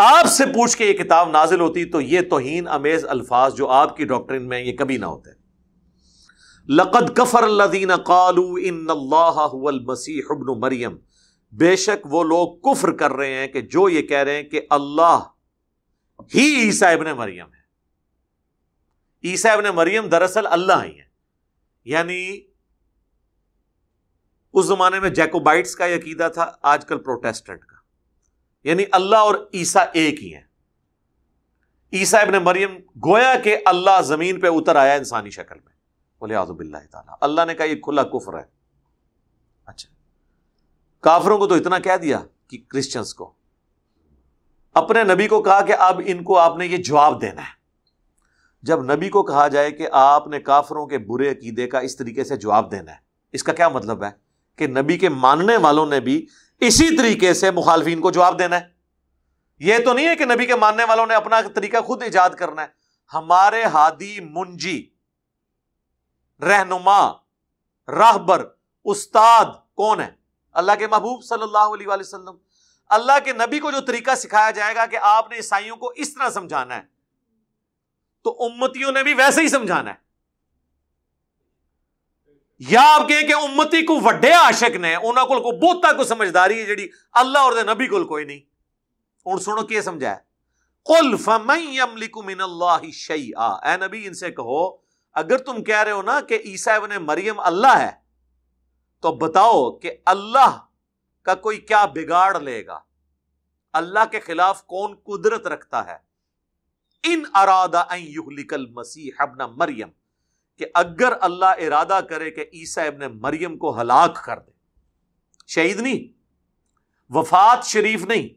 आपसे पूछ के ये किताब नाजिल होती तो ये तोहन अमेज अल्फाज जो आपकी डॉक्ट्रिन में ये कभी ना होते लकद कफर लदीन कालू इन मसीहबन मरियम बेशक वो लोग कुफर कर रहे हैं कि जो ये कह रहे हैं कि अल्लाह ही ईसा इबन मरियम है ईसा इबन मरियम दरअसल अल्लाह ही है यानी उस जमाने में जैकोबाइट्स का यकीदा था आजकल प्रोटेस्टेंट का यानी अल्लाह और ईसा एक ही है ईसा इबन मरियम गोया के अल्लाह जमीन पर उतर आया इंसानी शक्ल में बोले आजुबिल्ला अल्लाह ने कहा यह खुला कुफर है अच्छा काफरों को तो इतना कह दिया कि क्रिश्चियंस को अपने नबी को कहा कि अब इनको आपने ये जवाब देना है जब नबी को कहा जाए कि आपने काफरों के बुरे अकीदे का इस तरीके से जवाब देना है इसका क्या मतलब है कि नबी के मानने वालों ने भी इसी तरीके से मुखालफी को जवाब देना है यह तो नहीं है कि नबी के मानने वालों ने अपना तरीका खुद ईजाद करना है हमारे हादी मुंजी रहनुमा राहबर उस्ताद कौन है अल्लाह के महबूब सल्लल्लाहु अलैहि वसल्लम अल्लाह के नबी को जो तरीका सिखाया जाएगा कि आपने ईसाइयों को इस तरह समझाना है तो उम्मतियों ने भी वैसे ही समझाना है या आप कहें कि उम्मती को वे आशक ने उन्होंने को बहुता को समझदारी है जी अल्लाह और नबी को कोई नहीं हूँ सुनो क्या समझाया कुल फमलिकुमिन नबी इनसे कहो अगर तुम कह रहे हो ना कि ईसा इबन मरियम अल्लाह है तो बताओ कि अल्लाह का कोई क्या बिगाड़ लेगा अल्लाह के खिलाफ कौन कुदरत रखता है इन अरादा युहलिकल मसीह अबना मरियम कि अगर अल्लाह इरादा करे कि ईसा इबन मरियम को हलाक कर दे शहीद नहीं वफात शरीफ नहीं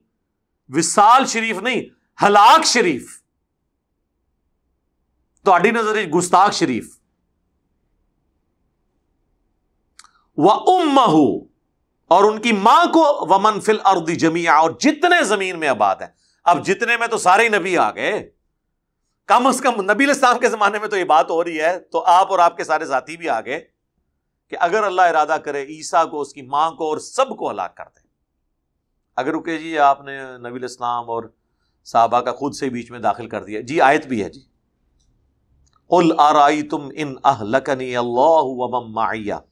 विशाल शरीफ नहीं हलाक शरीफ तो नज़र गुस्ताख शरीफ व उम्महू और उनकी मां को वमन फिल अर्दी जमिया और जितने जमीन में आबाद है अब जितने में तो सारे नबी आ गए कम अज कम नबी इस्लाम के जमाने में तो ये बात हो रही है तो आप और आपके सारे साथी भी आ गए कि अगर अल्लाह इरादा करे ईसा को उसकी मां को और सबको हलाक कर दे अगर रुके जी आपने नबी इस्लाम और साहबा का खुद से बीच में दाखिल कर दिया जी आयत भी है जी उल आर आई तुम इन अहलकनी अल्लाह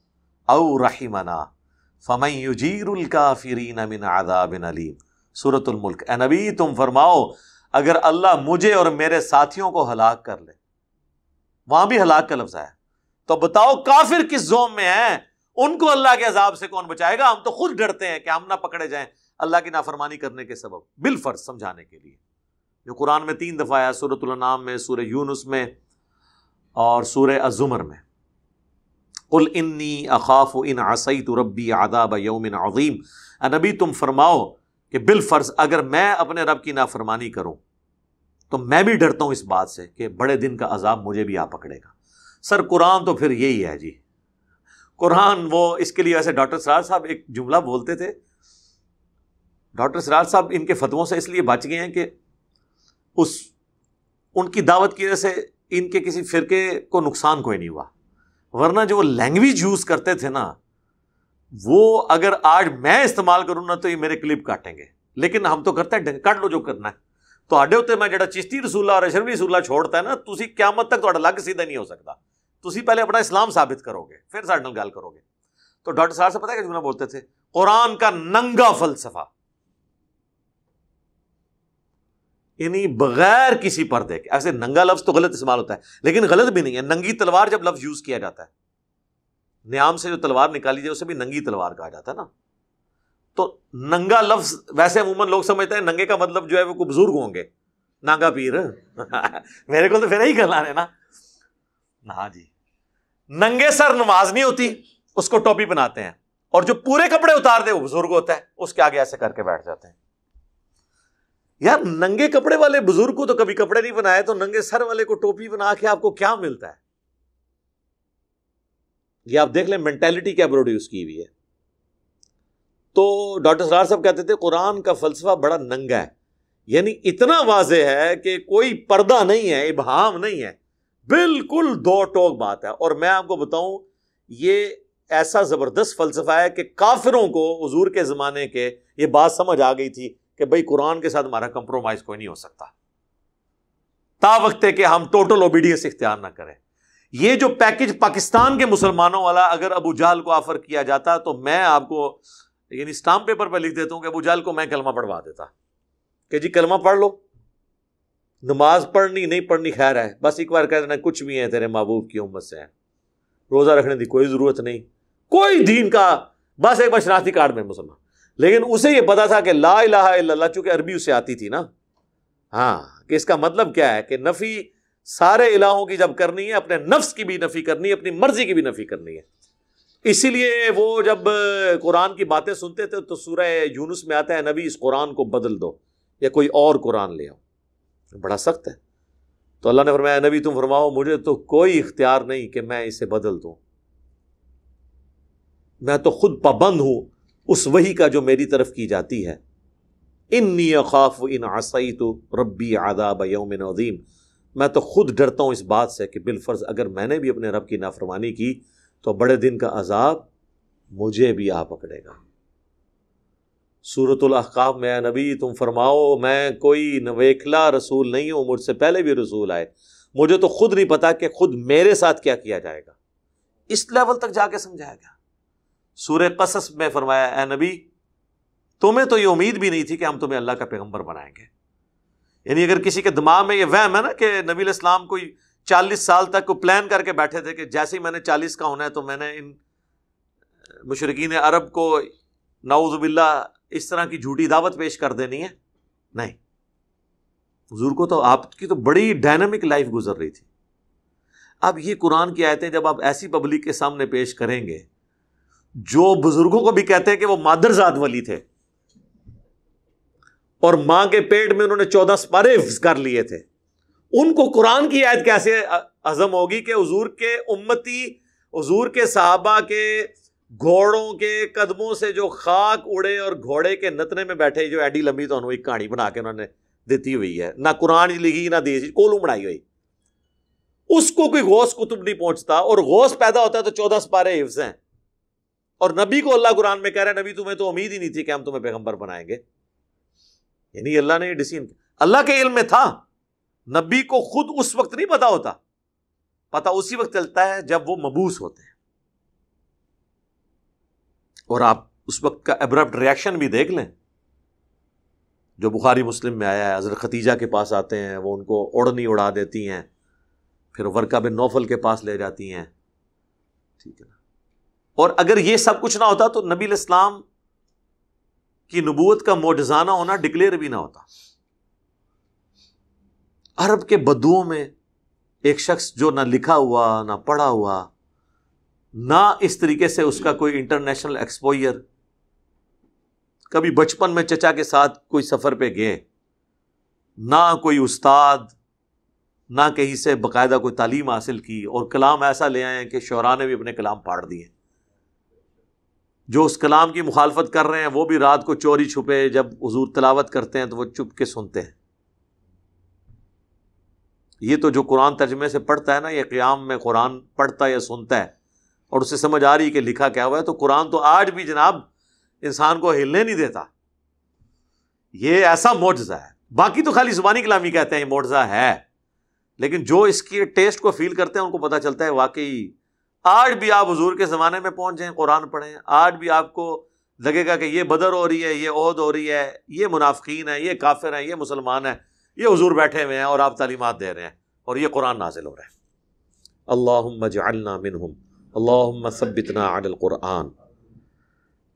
अव रहीमना फ़मई युजीरुल काफिरीन मिन आदाबिन अलीम सूरतुल मुल्क ए नबी तुम फरमाओ अगर अल्लाह मुझे और मेरे साथियों को हलाक कर ले वहां भी हलाक का लफ्ज़ आया तो बताओ काफिर किस जोम में है उनको अल्लाह के अजाब से कौन बचाएगा हम तो खुद डरते हैं कि हम ना पकड़े जाएं अल्लाह की नाफरमानी करने के सबब बिलफर्ज समझाने के लिए जो कुरान में तीन दफ़ा आया सूरतुल नाम में सूर्य यूनुस में और सूर्य अजुमर में कुल इन्नी अखाफ इन आसई तो रबी आदाब यौमिन अजीम नबी तुम फरमाओ कि बिलफर्ज अगर मैं अपने रब की नाफरमानी करूँ तो मैं भी डरता हूँ इस बात से कि बड़े दिन का अजाब मुझे भी आ पकड़ेगा सर कुरान तो फिर यही है जी कुरान वो इसके लिए वैसे डॉक्टर सरार साहब एक जुमला बोलते थे डॉक्टर सरार साहब इनके फतवों से इसलिए बच गए हैं कि उस उनकी दावत की वजह से इनके किसी फिरके को नुकसान कोई नहीं हुआ वरना जो वो लैंग्वेज यूज करते थे ना वो अगर आज मैं इस्तेमाल करूँ ना तो ये मेरे क्लिप काटेंगे लेकिन हम तो करते हैं काट लो जो करना है ਤੁਹਾਡੇ ਉੱਤੇ ਮੈਂ ਜਿਹੜਾ ਚਿਸ਼ਤੀ ਰਸੂਲਾ ਔਰ ਅਸ਼ਰਫੀ ਰਸੂਲਾ ਛੋੜਦਾ ਨਾ क्या मत तक ਤੁਹਾਡਾ ਲੱਗ ਸਿੱਧਾ ਨਹੀਂ ਹੋ ਸਕਦਾ ਤੁਸੀਂ ਪਹਿਲੇ ਆਪਣਾ ਇਸਲਾਮ ਸਾਬਿਤ ਕਰੋਗੇ ਫਿਰ ਸਾਡੇ ਨਾਲ ਗੱਲ ਕਰੋਗੇ तो डॉक्टर साहब से पता है क्या जुमला बोलते थे कुरान का नंगा फलसफा यानी बगैर किसी पर्दे के ऐसे नंगा लफ्ज तो गलत इस्तेमाल होता है लेकिन गलत भी नहीं है नंगी तलवार जब लफ्ज यूज किया जाता है नियाम से जो तलवार निकाली जाए उसे भी नंगी तलवार कहा जाता है ना तो नंगा लफ्ज वैसे अमूमन लोग समझते हैं नंगे का मतलब जो है वो को बुजुर्ग होंगे नांगा पीर <laughs> मेरे को तो फिर ही करना ना हाँ जी नंगे सर नमाज नहीं होती उसको टोपी बनाते हैं और जो पूरे कपड़े उतार दे वो बुजुर्ग होता है उसके आगे ऐसे करके बैठ जाते हैं यार नंगे कपड़े वाले बुजुर्ग को तो कभी कपड़े नहीं बनाए तो नंगे सर वाले को टोपी बना के आपको क्या मिलता है ये आप देख लें मेंटेलिटी क्या प्रोड्यूस की हुई है तो डॉक्टर सरार साहब कहते थे कुरान का फलसफा बड़ा नंगा है यानी इतना वाजे है कि कोई पर्दा नहीं है इबहाम नहीं है बिल्कुल दो टोक बात है और मैं आपको बताऊं ये ऐसा ज़बरदस्त फलसफा है कि काफिरों को हजूर के ज़माने के ये बात समझ आ गई थी कि भाई कुरान के साथ हमारा कंप्रोमाइज कोई नहीं हो सकता ता वक्त है कि हम टोटल ओबीडियंस इख्तियार ना करें ये जो पैकेज पाकिस्तान के मुसलमानों वाला अगर अबू जाल को ऑफर किया जाता तो मैं आपको यानी स्टाम्प पेपर पर लिख देता हूँ कि अबू जाल को मैं कलमा पढ़वा देता कि जी कलमा पढ़ लो नमाज पढ़नी नहीं पढ़नी खैर है बस एक बार कह देना कुछ भी है तेरे महबूब की उम्र से है रोज़ा रखने की कोई ज़रूरत नहीं कोई दीन का बस एक बार शराती कार्ड में मुसलमान लेकिन उसे यह पता था कि ला इला चूंकि अरबी उसे आती थी ना हाँ कि इसका मतलब क्या है कि नफ़ी सारे इलाहों की जब करनी है अपने नफ्स की भी नफ़ी करनी है अपनी मर्ज़ी की भी नफ़ी करनी है इसीलिए वो जब कुरान की बातें सुनते थे तो सूर्य यूनुस में आता है नबी इस कुरान को बदल दो या कोई और कुरान ले आओ बड़ा सख्त है तो अल्लाह ने फरमाया नबी तुम फरमाओ मुझे तो कोई इख्तियार नहीं कि मैं इसे बदल दू मैं तो खुद पाबंद हूं उस वही का जो मेरी तरफ की जाती है इन ख़ाफ इन आसई तो रबी आदाब यौम नदीम मैं तो खुद डरता हूँ इस बात से कि बिलफर्ज अगर मैंने भी अपने रब की नाफरमानी की तो बड़े दिन का अजाब मुझे भी आ पकड़ेगा सूरतलहकाब में नबी तुम फरमाओ मैं कोई नवेखला रसूल नहीं हूँ मुझसे पहले भी रसूल आए मुझे तो खुद नहीं पता कि खुद मेरे साथ क्या किया जाएगा इस लेवल तक जाके समझाया गया सूर्य कसस में फरमाया ए नबी तुम्हें तो ये उम्मीद भी नहीं थी कि हम तुम्हें अल्लाह का पैगम्बर बनाएंगे यानी अगर किसी के दिमाग में यह वहम है ना कि नबी इस्लाम कोई चालीस साल तक को प्लान करके बैठे थे कि जैसे ही मैंने चालीस का होना है तो मैंने इन मशरकिन अरब को नाउजबिल्ला इस तरह की झूठी दावत पेश कर देनी है नहीं हजूर को तो आपकी तो बड़ी डायनमिक लाइफ गुजर रही थी अब ये कुरान की आयतें जब आप ऐसी पब्लिक के सामने पेश करेंगे जो बुजुर्गों को भी कहते हैं कि वो मादरजात वाली थे और मां के पेट में उन्होंने चौदह सपारे स्पारे कर लिए थे उनको कुरान की आयत कैसे हजम होगी कि हजूर के उम्मती हजूर के साहबा के घोड़ों के कदमों से जो खाक उड़े और घोड़े के नतने में बैठे जो एडी लंबी तो एक कहानी बना के उन्होंने देती हुई है ना कुरान लिखी ना दी कोलू बनाई हुई उसको कोई गौस कुतुब नहीं पहुंचता और गौस पैदा होता है तो चौदह सपारे हिफ्स हैं और नबी को अल्लाह कुरान में कह रहे हैं नबी तुम्हें तो उम्मीद ही नहीं थी कि हम तुम्हें पैगंबर बनाएंगे यानी अल्लाह ने डिसीजन अल्लाह के इल्म में था नबी को खुद उस वक्त नहीं पता होता पता उसी वक्त चलता है जब वो मबूस होते हैं और आप उस वक्त का एब्रप्ट रिएक्शन भी देख लें जो बुखारी मुस्लिम में आया है हज़रत खतीजा के पास आते हैं वो उनको ओढ़नी उड़ा देती हैं फिर वर्का बिन नौफल के पास ले जाती हैं ठीक है ना और अगर ये सब कुछ ना होता तो नबी इस्लाम की नबूत का मोजाना होना डिक्लेयर भी ना होता अरब के बदुओं में एक शख्स जो ना लिखा हुआ ना पढ़ा हुआ ना इस तरीके से उसका कोई इंटरनेशनल एक्सपोयर कभी बचपन में चचा के साथ कोई सफ़र पे गए ना कोई उस्ताद ना कहीं से बाकायदा कोई तालीम हासिल की और कलाम ऐसा ले आए कि शहरा ने भी अपने कलाम पाड़ दिए जो उस कलाम की मुखालफत कर रहे हैं वो भी रात को चोरी छुपे जब हजूर तलावत करते हैं तो वह चुप के सुनते हैं ये तो जो कुरान तर्जमे से पढ़ता है ना ये क़्याम में कुरान पढ़ता है या सुनता है और उसे समझ आ रही है कि लिखा क्या हुआ है तो कुरान तो आज भी जनाब इंसान को हिलने नहीं देता ये ऐसा मोजा है बाकी तो खाली जुबानी कलामी कहते हैं ये मोजा है लेकिन जो इसके टेस्ट को फील करते हैं उनको पता चलता है वाकई आज भी आप हजूर के ज़माने में पहुँच जाएँ कुरान पढ़ें आज भी आपको लगेगा कि ये बदर हो रही है ये अहद हो रही है ये मुनाफीन है ये काफिर है ये मुसलमान है ये हजूर बैठे हुए हैं और आप तालीमत दे रहे हैं और ये कुरान नाजिल हो रहा है अल्लाम जल्ला मिनहम अल्लाम सबितना कुरान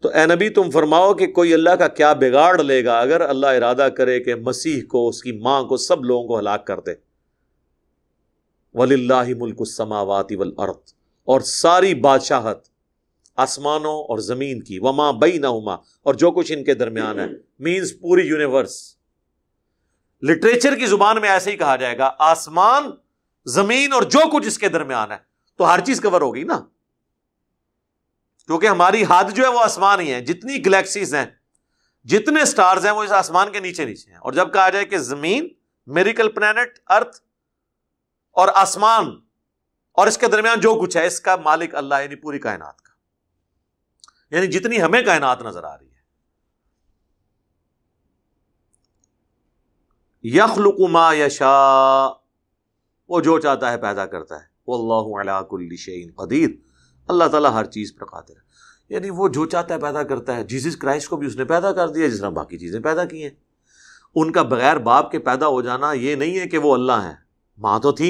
तो ए नबी तुम फरमाओ कि कोई अल्लाह का क्या बिगाड़ लेगा अगर अल्लाह इरादा करे कि मसीह को उसकी माँ को सब लोगों को हलाक कर दे वली मुल्क समावाती वल अर्थ और सारी बादशाहत आसमानों और ज़मीन की वमा बई नहुमा और जो कुछ इनके दरमियान है मीन्स पूरी यूनिवर्स लिटरेचर की जुबान में ऐसे ही कहा जाएगा आसमान ज़मीन और जो कुछ इसके दरमियान है तो हर चीज़ कवर होगी ना क्योंकि हमारी हाथ जो है वो आसमान ही है जितनी गलेक्सीज हैं जितने स्टार्स हैं वो इस आसमान के नीचे नीचे हैं और जब कहा जाए कि ज़मीन मेरिकल प्लानट अर्थ और आसमान और इसके दरमियान जो कुछ है इसका मालिक अल्लाह यानी पूरी कायनात का यानी जितनी हमें कायनात नजर आ रही है यखलुकुमा यशा वो जो चाहता है पैदा करता है वल्लाकुल्लिशन कदीर अल्लाह ताला हर चीज़ पर कादिर है यानी वो जो चाहता है पैदा करता है जीसस क्राइस्ट को भी उसने पैदा कर दिया जिस तरह बाकी चीज़ें पैदा की हैं उनका बगैर बाप के पैदा हो जाना ये नहीं है कि वो अल्लाह है माँ तो थी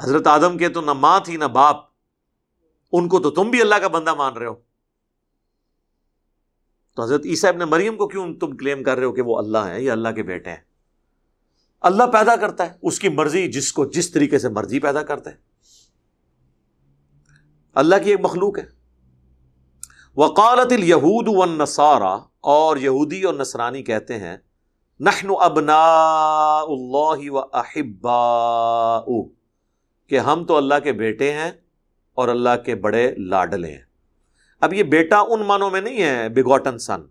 हजरत आदम के तो ना माँ थी ना बाप उनको तो तुम भी अल्लाह का बंदा मान रहे हो तो हजरत ईसा इब्ने मरियम को क्यों तुम क्लेम कर रहे हो कि वो अल्लाह है या अल्लाह के बेटे हैं अल्लाह पैदा करता है उसकी मर्जी जिसको जिस तरीके से मर्जी पैदा करता है अल्लाह की एक मखलूक है वकालत यहूद व नसारा और यहूदी और नसरानी कहते हैं नहन अबना व अहिब्बा कि हम तो अल्लाह के बेटे हैं और अल्लाह के बड़े लाडले हैं अब ये बेटा उन मानों में नहीं है बिगॉटन सन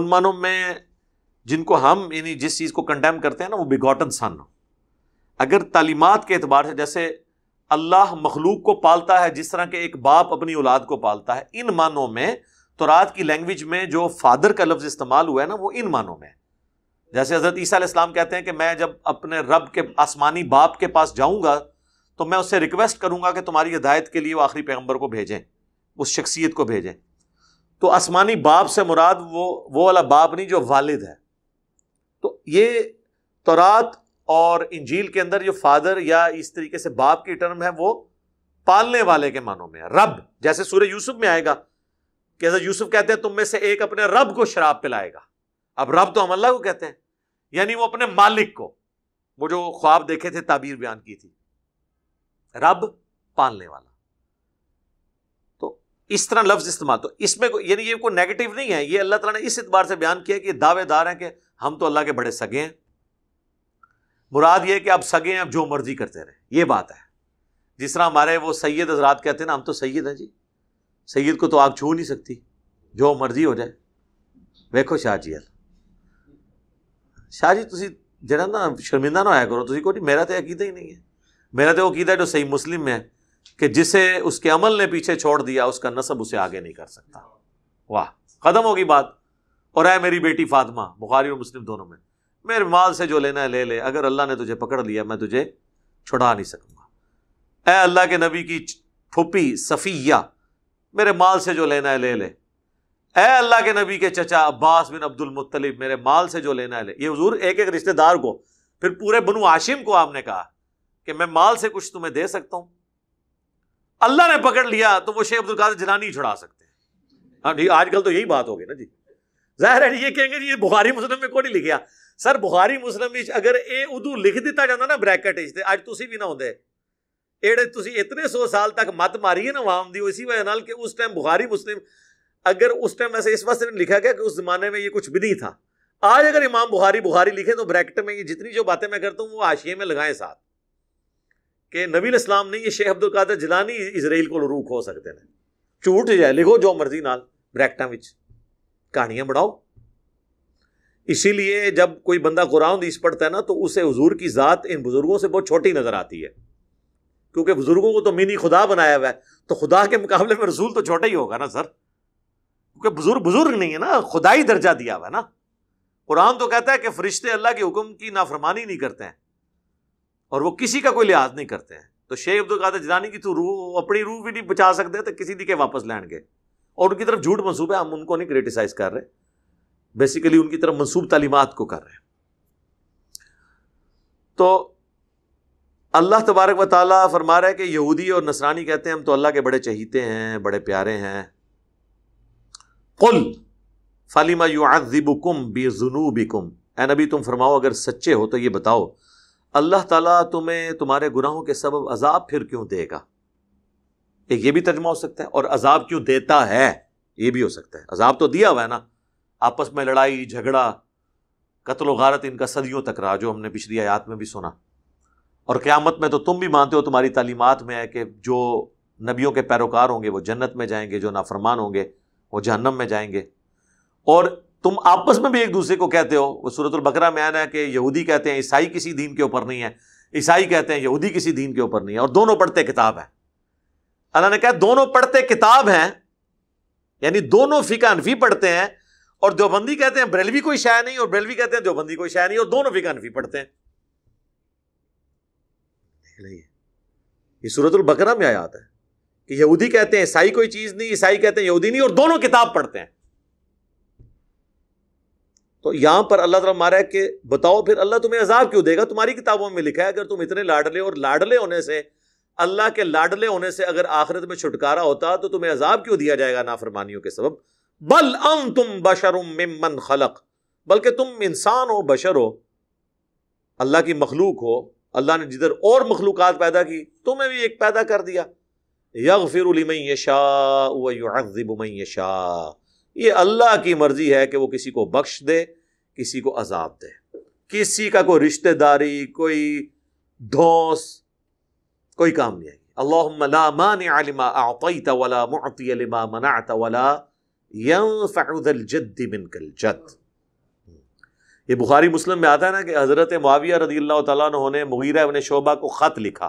उन मानों में जिनको हम यानी जिस चीज़ को कंडेम करते हैं ना वो बिगॉटन सन अगर तालीमत के अतबार से जैसे अल्लाह मखलूक को पालता है जिस तरह के एक बाप अपनी औलाद को पालता है इन मानों में तो रात की लैंग्वेज में जो फादर का लफ्ज़ इस्तेमाल हुआ है ना वो इन मानों में जैसे हज़रत ईसा इस्लाम कहते हैं कि मैं जब अपने रब के आसमानी बाप के पास जाऊँगा तो मैं उससे रिक्वेस्ट करूंगा कि तुम्हारी हिदायत के लिए वो आखिरी पैगम्बर को भेजें उस शख्सियत को भेजें तो आसमानी बाप से मुराद वो वो वाला बाप नहीं जो वालिद है तो ये तौरात और इंजील के अंदर जो फादर या इस तरीके से बाप की टर्म है वो पालने वाले के मानों में है रब जैसे सूर्य यूसुफ में आएगा कैसे यूसुफ कहते हैं तुम में से एक अपने रब को शराब पिलाएगा अब रब तो हम अल्लाह को कहते हैं यानी वो अपने मालिक को वो जो ख्वाब देखे थे ताबीर बयान की थी रब पालने वाला तो इस तरह लफ्ज इस्तेमाल तो इसमें यानी ये कोई नेगेटिव नहीं है ये अल्लाह तला ने इस एतबार से बयान किया कि दावेदार हैं कि हम तो अल्लाह के बड़े सगे हैं मुराद ये कि आप सगे हैं आप जो मर्जी करते रहे ये बात है जिस तरह हमारे वो सैयद हजरात कहते हैं ना हम तो सैयद हैं जी सैयद को तो आग छू नहीं सकती जो मर्जी हो जाए ਵੇਖੋ शाहजी ਜੀ ਹਲ ਸ਼ਾਹ ਜੀ ਤੁਸੀਂ ਜਿਹੜਾ ਨਾ ਸ਼ਰਮਿੰਦਾ करो तुम ਕਰੋ ਤੁਸੀਂ ਕੋਈ ਮੇਰਾ ਤੇ ਅਕੀਦਾ ਹੀ ਨਹੀਂ मेरा तो वो कीदा जो सही मुस्लिम है कि जिसे उसके अमल ने पीछे छोड़ दिया उसका नसब उसे आगे नहीं कर सकता वाह ख़त्म होगी बात और है मेरी बेटी फातमा बुखारी और मुस्लिम दोनों में मेरे माल से जो लेना है ले ले अगर अल्लाह ने तुझे पकड़ लिया मैं तुझे छुड़ा नहीं सकूंगा ए अल्लाह के नबी की फुपी सफ़िया मेरे माल से जो लेना है ले ले ए अल्लाह के नबी के चचा अब्बास बिन अब्दुल मुत्तलिब मेरे माल से जो लेना है ले ये हजूर एक एक रिश्तेदार को फिर पूरे बनु आशिम को आपने कहा कि मैं माल से कुछ तुम्हें दे सकता हूं अल्लाह ने पकड़ लिया तो वो शेख अब्दुल कादिर जिलानी ही छुड़ा सकते हैं हाँ ठीक आजकल तो यही बात हो गई ना जी जाहिर है ये कहेंगे ये बुखारी मुस्लिम में कौन नहीं लिखा सर बुखारी मुस्लिम अगर ए उदू लिख दिता जाता ना ब्रैकेट इस अज तुम भी ना होंगे एड़े तुम इतने सौ साल तक मत मारिए ना वाम दी इसी वजह नाल कि उस टाइम बुखारी मुस्लिम अगर उस टाइम ऐसे इस वास्ते लिखा गया कि उस जमाने में ये कुछ भी नहीं था आज अगर इमाम बुखारी बुखारी लिखे तो ब्रैकेट में ये जितनी जो बातें मैं करता हूँ वो आशिये में लगाएं साथ कि नबी इस्लाम नहीं ये Sheikh Abdul Qadir Jilani Israel को रूख हो सकते हैं झूठ जाए लिखो जो मर्जी नाल ब्रैकटा में कहानियां बढ़ाओ इसीलिए जब कोई बंदा कुरान हदीस पढ़ता है ना तो उसे हजूर की ज़ात इन बुज़ुर्गों से बहुत छोटी नज़र आती है क्योंकि बुज़ुर्गों को तो मिनी खुदा बनाया हुआ है तो खुदा के मुकाबले में रसूल तो छोटा ही होगा ना सर क्योंकि बुज़ुर्ग बुज़ुर्ग नहीं है ना खुदाई दर्जा दिया हुआ है ना कुरान तो कहता है कि फरिश्ते अल्लाह के हुक्म की नाफरमानी नहीं करते हैं और वो किसी का कोई लिहाज नहीं करते हैं तो शेख अब्दुल कादिर जिलानी की तो रूह अपनी रूह भी नहीं बचा सकते तो किसी दी के वापस लैंड गए और उनकी तरफ झूठ मनसूब है हम उनको नहीं क्रिटिसाइज कर रहे बेसिकली उनकी तरफ मनसूब तालीमात को कर रहे हैं तो अल्लाह तबारक व ताली फरमा रहा है कि यहूदी और नसरानी कहते हैं हम तो अल्लाह के बड़े चहीते हैं बड़े प्यारे हैं कुल फालिमा युआबुकुम बे जुनूबिकुम ए नबी तुम फरमाओ अगर सच्चे हो तो ये बताओ अल्लाह ताला तुम्हें तुम्हारे गुनाहों के सब अजाब फिर क्यों देगा एक ये भी तर्जमा हो सकता है और अजाब क्यों देता है ये भी हो सकता है अजाब तो दिया हुआ है ना आपस में लड़ाई झगड़ा कत्ल गारत इनका सदियों तक रहा जो हमने पिछली आयात में भी सुना और क़्यामत में तो तुम भी मानते हो तुम्हारी तालीमत में है कि जो नबियों के पैरोकार होंगे वो जन्नत में जाएंगे जो नाफरमान होंगे वो जहन्नम में जाएंगे और तुम आपस में भी एक दूसरे को कहते हो वो सूरतुल बकरा में आना है कि यहूदी कहते हैं ईसाई किसी दीन के ऊपर नहीं है ईसाई कहते हैं यहूदी किसी दीन के ऊपर नहीं है और दोनों पढ़ते किताब है अल्लाह ने कहा दोनों पढ़ते किताब हैं यानी दोनों फिका अनफी पढ़ते हैं और देवबंदी कहते हैं ब्रेलवी कोई शाय नहीं और ब्रेलवी कहते हैं देवबंदी कोई शाय नहीं और दोनों फिका अनफी पढ़ते हैं ये सूरतुल बकरा में आयात है कि यहूदी कहते हैं ईसाई कोई चीज़ नहीं ईसाई कहते हैं यहूदी नहीं और दोनों किताब पढ़ते हैं तो यहां पर अल्लाह तला मारा है कि बताओ फिर अल्लाह तुम्हें अजाब क्यों देगा तुम्हारी किताबों में लिखा है अगर तुम इतने लाडले और लाडले होने से अल्लाह के लाडले होने से अगर आखिरत में छुटकारा होता तो तुम्हें अजाब क्यों दिया जाएगा नाफरमानियों के सबब बल अम तुम बशर उमन खलक बल्कि तुम इंसान हो बशर हो अल्लाह की मखलूक हो अल्लाह ने जिधर और मखलूक पैदा की तुम्हें भी एक पैदा कर दिया यग फिर शाह शाह ये अल्लाह की मर्ज़ी है कि वो किसी को बख्श दे किसी को अजाब दे किसी का कोई रिश्तेदारी कोई धोस कोई काम नहीं आएगी अल्लाह मान आलिमा आती वला ये बुखारी मुस्लिम में आता है ना कि हज़रत माविया रदी अल्लाह तु ने मुगीरा इबन शोबा को ख़त लिखा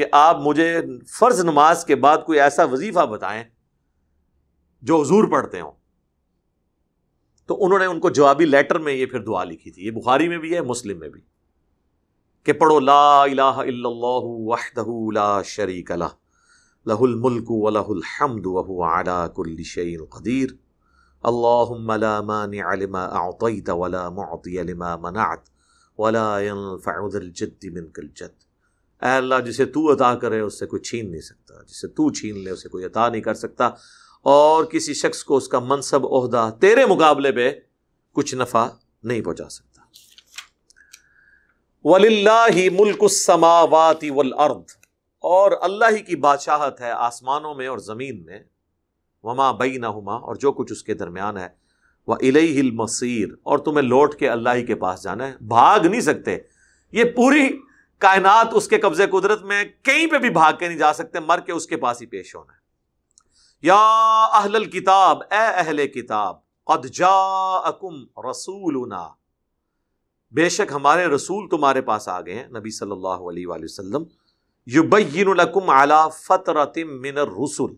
कि आप मुझे फ़र्ज़ नमाज के बाद कोई ऐसा वजीफ़ा बताएं जो हजूर पढ़ते हो तो उन्होंने उनको जवाबी लेटर में ये फिर दुआ लिखी थी ये बुखारी में भी है मुस्लिम में भी कि पढ़ो ला इलाहू शरीक लहुल मुल्क वलहुल हमद वहु لا مانع لما ولا لما منعت जिसे तू अता करे उससे कोई छीन नहीं सकता जिसे तू छीन ले उसे कोई अदा नहीं कर सकता और किसी शख्स को उसका मनसब अहदा तेरे मुकाबले पे कुछ नफ़ा नहीं पहुंचा सकता वलिल्ला ही मुल्क समावाती वल अर्द और अल्लाह ही की बादशाहत है आसमानों में और ज़मीन में वमा बई ना हुमा और जो कुछ उसके दरमियान है वह इलेहिल मसीर और तुम्हें लौट के अल्लाह ही के पास जाना है भाग नहीं सकते ये पूरी कायनात उसके कब्ज़े कुदरत में कहीं पर भी भाग के नहीं जा सकते मर के उसके पास ही पेश होना है या अहल किताब ए अहले किताब कद जाकुम रसूलुना बेशक हमारे रसूल तुम्हारे पास आ गए हैं नबी सल्लल्लाहु अलैहि वसल्लम युबैनकुम अला फ़तरतिम मिन रसुल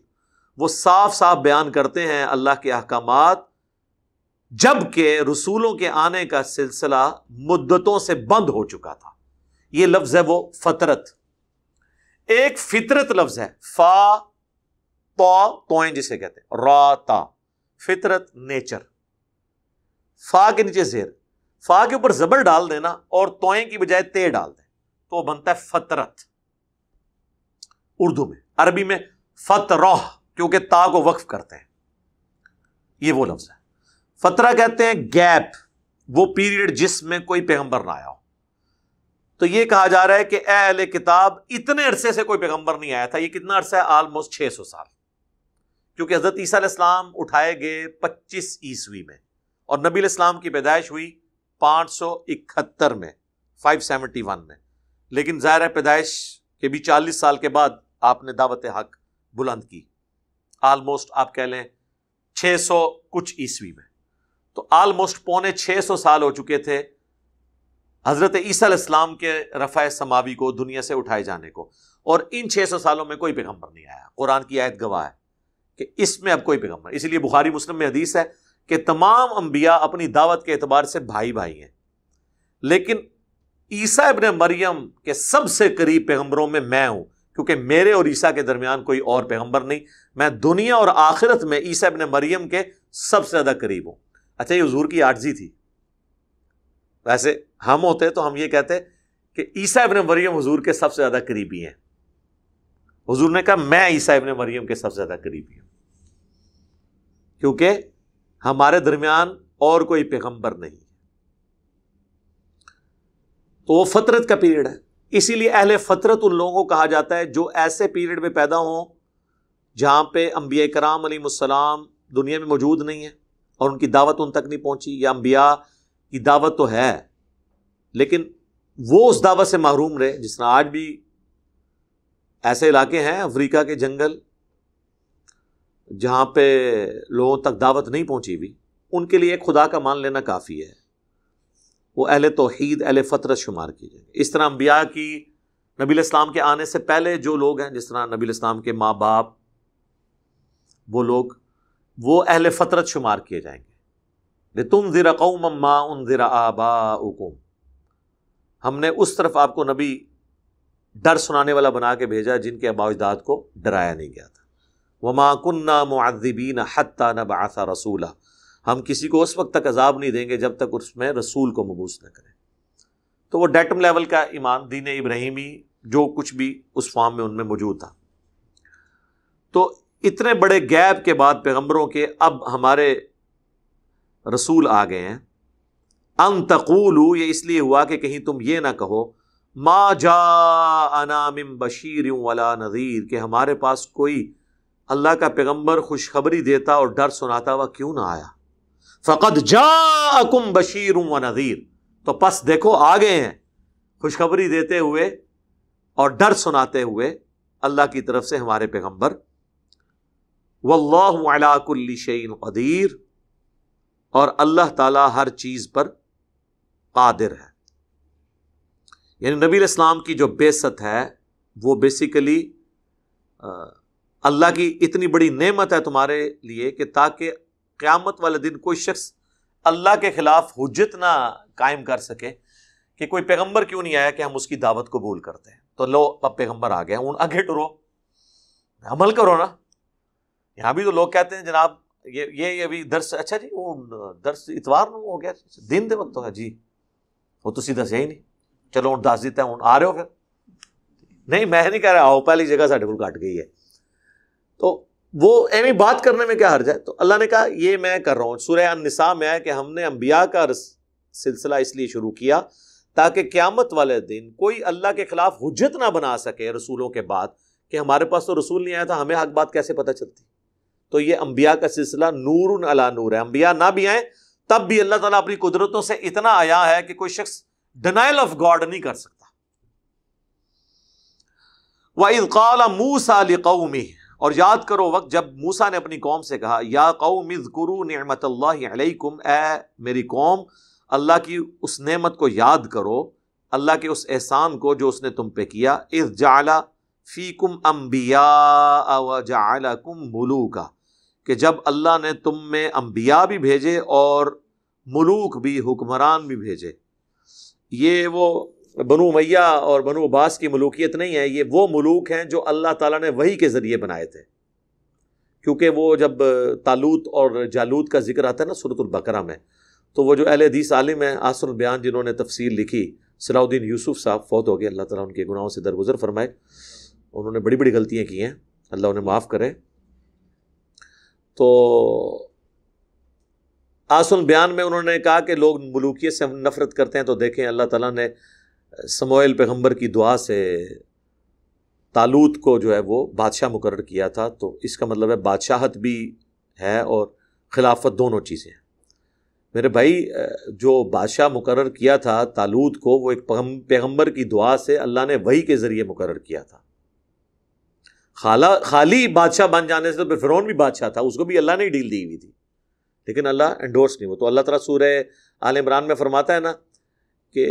वो साफ साफ बयान करते हैं अल्लाह के अहकाम जबकि रसूलों के आने का सिलसिला मुद्दतों से बंद हो चुका था ये लफ्ज़ है वो फतरत एक फितरत लफ्ज़ है फ़ा तो तोय जिसे कहते हैं राता फितरत नेचर फा के नीचे जेर फा के ऊपर जबर डाल देना और तोय की बजाय ते डाल दे तो बनता है फतरत उर्दू में अरबी में फतरह क्योंकि ता को वक्फ करते हैं ये वो लफ्ज है फतरा कहते हैं गैप वो पीरियड जिसमें कोई पैगंबर ना आया हो तो ये कहा जा रहा है कि अहल किताब इतने अरसे से कोई पैगंबर नहीं आया था ये कितना अरसा है ऑलमोस्ट सौ साल क्योंकि हज़रत ईसा इस्लाम उठाए गए पच्चीस ईस्वी में और नबी इस्लाम की पैदाइश हुई सौ इकहत्तर में फाइव वन में लेकिन ज़ाहिर पैदाइश के भी चालीस साल के बाद आपने दावत हक बुलंद की आलमोस्ट आप कह लें 600 कुछ ईस्वी में तो आलमोस्ट पौने सौ साल हो चुके थे हज़रत ईसा इस्लाम के रफ़ा समावी को दुनिया से उठाए जाने को और इन सौ सालों में कोई पैगम्बर नहीं आया कुरान की आयत गवाह है कि इसमें अब कोई पैगम्बर इसलिए बुखारी मुस्लिम में हदीस है कि तमाम अंबिया अपनी दावत के अतबार से भाई भाई हैं लेकिन ईसा इबन मरियम के सबसे करीब पैगम्बरों में मैं हूं क्योंकि मेरे और ईसा के दरमियान कोई और पैगम्बर नहीं मैं दुनिया और आखिरत में ईसा इबन मरियम के सबसे ज़्यादा करीब हूं अच्छा ये हजूर की आर्जी थी वैसे हम होते तो हम ये कहते कि ईसा इबन मरियम हजूर के सबसे ज़्यादा करीबी हैं हजूर ने कहा मैं ईसा इबन मरियम के सबसे ज़्यादा करीबी हूं क्योंकि हमारे दरमियान और कोई पैगंबर नहीं तो वो फतरत का पीरियड है इसीलिए अहल फतरत उन लोगों को कहा जाता है जो ऐसे पीरियड में पैदा हों जहाँ पर अम्बिया कराम अलीसम दुनिया में मौजूद नहीं है और उनकी दावत उन तक नहीं पहुँची या अम्बिया की दावत तो है लेकिन वो उस दावत से महरूम रहे जिस तरह आज भी ऐसे इलाके हैं अफ्रीका के जंगल जहाँ पे लोगों तक दावत नहीं पहुँची हुई उनके लिए खुदा का मान लेना काफ़ी है वो अहल तोहद अहल फ़तरत शुमार की जाएंगे इस तरह अम्बिया की नबी इस्लाम के आने से पहले जो लोग हैं जिस तरह नबी इस्लाम के माँ बाप वो लोग वो अहल फ़तरत शुमार किए जाएंगे तुम ज़रा कौम अम्मा उन ज़रा आबा उकुम हमने उस तरफ आपको नबी डर सुनाने वाला बना के भेजा जिनके अबाजदाद को डराया नहीं गया था वमाकुन्ना मुआदिबीन हत्ता नबासा रसूल हम किसी को उस वक्त तक अजाब नहीं देंगे जब तक उसमें रसूल को मबूस न करें तो वह डेटम लेवल का ईमान दीन इब्राहिमी जो कुछ भी उस फॉर्म में उनमें मौजूद था तो इतने बड़े गैप के बाद पैगम्बरों के अब हमारे रसूल आ गए हैं अन तकूलू ये इसलिए हुआ कि कहीं तुम ये ना कहो माँ जा अनामिम बशीर वाला नज़ीर के हमारे पास कोई अल्लाह का पैगंबर खुशखबरी देता और डर सुनाता हुआ क्यों ना आया फ़कत जाकुम बशीर व नज़ीर तो पस देखो आ गए हैं खुशखबरी देते हुए और डर सुनाते हुए अल्लाह की तरफ से हमारे पैगंबर वल्लाकुल्ली शैन कदीर और अल्लाह ताला हर चीज़ पर कादिर है यानी नबी इस्लाम की जो बेसत है वो बेसिकली अल्लाह की इतनी बड़ी नेमत है तुम्हारे लिए कि ताकि क़्यामत वाले दिन कोई शख्स अल्लाह के ख़िलाफ़ हजत ना कायम कर सके कि कोई पैगम्बर क्यों नहीं आया कि हम उसकी दावत कबूल करते हैं तो लो अब पैगम्बर आ गए उन आगे टुरो अमल करो ना यहाँ भी तो लोग कहते हैं जनाब ये ये अभी दर्स अच्छा जी वो दर्स इतवार हो गया दिन दे वक्त तो होगा जी वो तो सीधा सही नहीं चलो हूँ दस दिता हूँ आ रहे हो फिर नहीं मैं नहीं कह रहा आओ पहली जगह साढ़े को घट गई है तो वो एवी बात करने में क्या हर्ज है तो अल्लाह ने कहा ये मैं कर रहा हूँ सूर्य निसा में है कि हमने अम्बिया का सिलसिला इसलिए शुरू किया ताकि क़्यामत वाले दिन कोई अल्लाह के ख़िलाफ़ हजत ना बना सके रसूलों के बाद कि हमारे पास तो रसूल नहीं आया था हमें हक बात कैसे पता चलती तो ये अम्बिया का सिलसिला नूर अला नूर है अम्बिया ना भी आए तब भी अल्लाह ताला अपनी कुदरतों से इतना आया है कि कोई शख्स डिनाइल ऑफ गॉड नहीं कर सकता मूसा कौमी और याद करो वक्त जब मूसा ने अपनी कौम से कहा या मिज़ इज़कुरु नमत अलैकुम ए मेरी कौम अल्लाह की उस नेमत को याद करो अल्लाह के उस एहसान को जो उसने तुम पे किया इस जाला कुम अम्बिया व जालकुम मलूका कि जब अल्लाह ने तुम में अम्बिया भी भेजे और मलूक भी हुक्मरान भी भेजे ये वो बनो मैया और बनो अब्बास की मलूकियत नहीं है ये वो मलूक हैं जो अल्लाह ताला ने वही के ज़रिए बनाए थे क्योंकि वो जब तालूत और जालूत का जिक्र आता है ना सूरतुल्बकरा में तो वो जो अहल हदीस आलिम है आसर बयान जिन्होंने तफसील लिखी सलाउद्दीन यूसुफ साहब फौत हो गए अल्लाह ताला उनके गुनाहों से दरगुजर फरमाए उन्होंने बड़ी बड़ी गलतियाँ की हैं अल्लाह उन्हें माफ़ करे तो आसन बयान में उन्होंने कहा कि लोग मलूकियत से नफरत करते हैं तो देखें अल्लाह ताला ने समोयल पैगंबर की दुआ से तालूत को जो है वो बादशाह मुकर किया था तो इसका मतलब है बादशाहत भी है और खिलाफत दोनों चीज़ें हैं मेरे भाई जो बादशाह मुकर किया था तालूत को वो एक पैगंबर की दुआ से अल्लाह ने वही के ज़रिए मुकर किया था खाला खाली बादशाह बन जाने से तो फिर फिरौन भी बादशाह था उसको भी अल्लाह ने डील दी हुई थी लेकिन अल्लाह एंडोर्स नहीं हुआ तो अल्लाह तला सूर आल इमरान में फरमाता है ना कि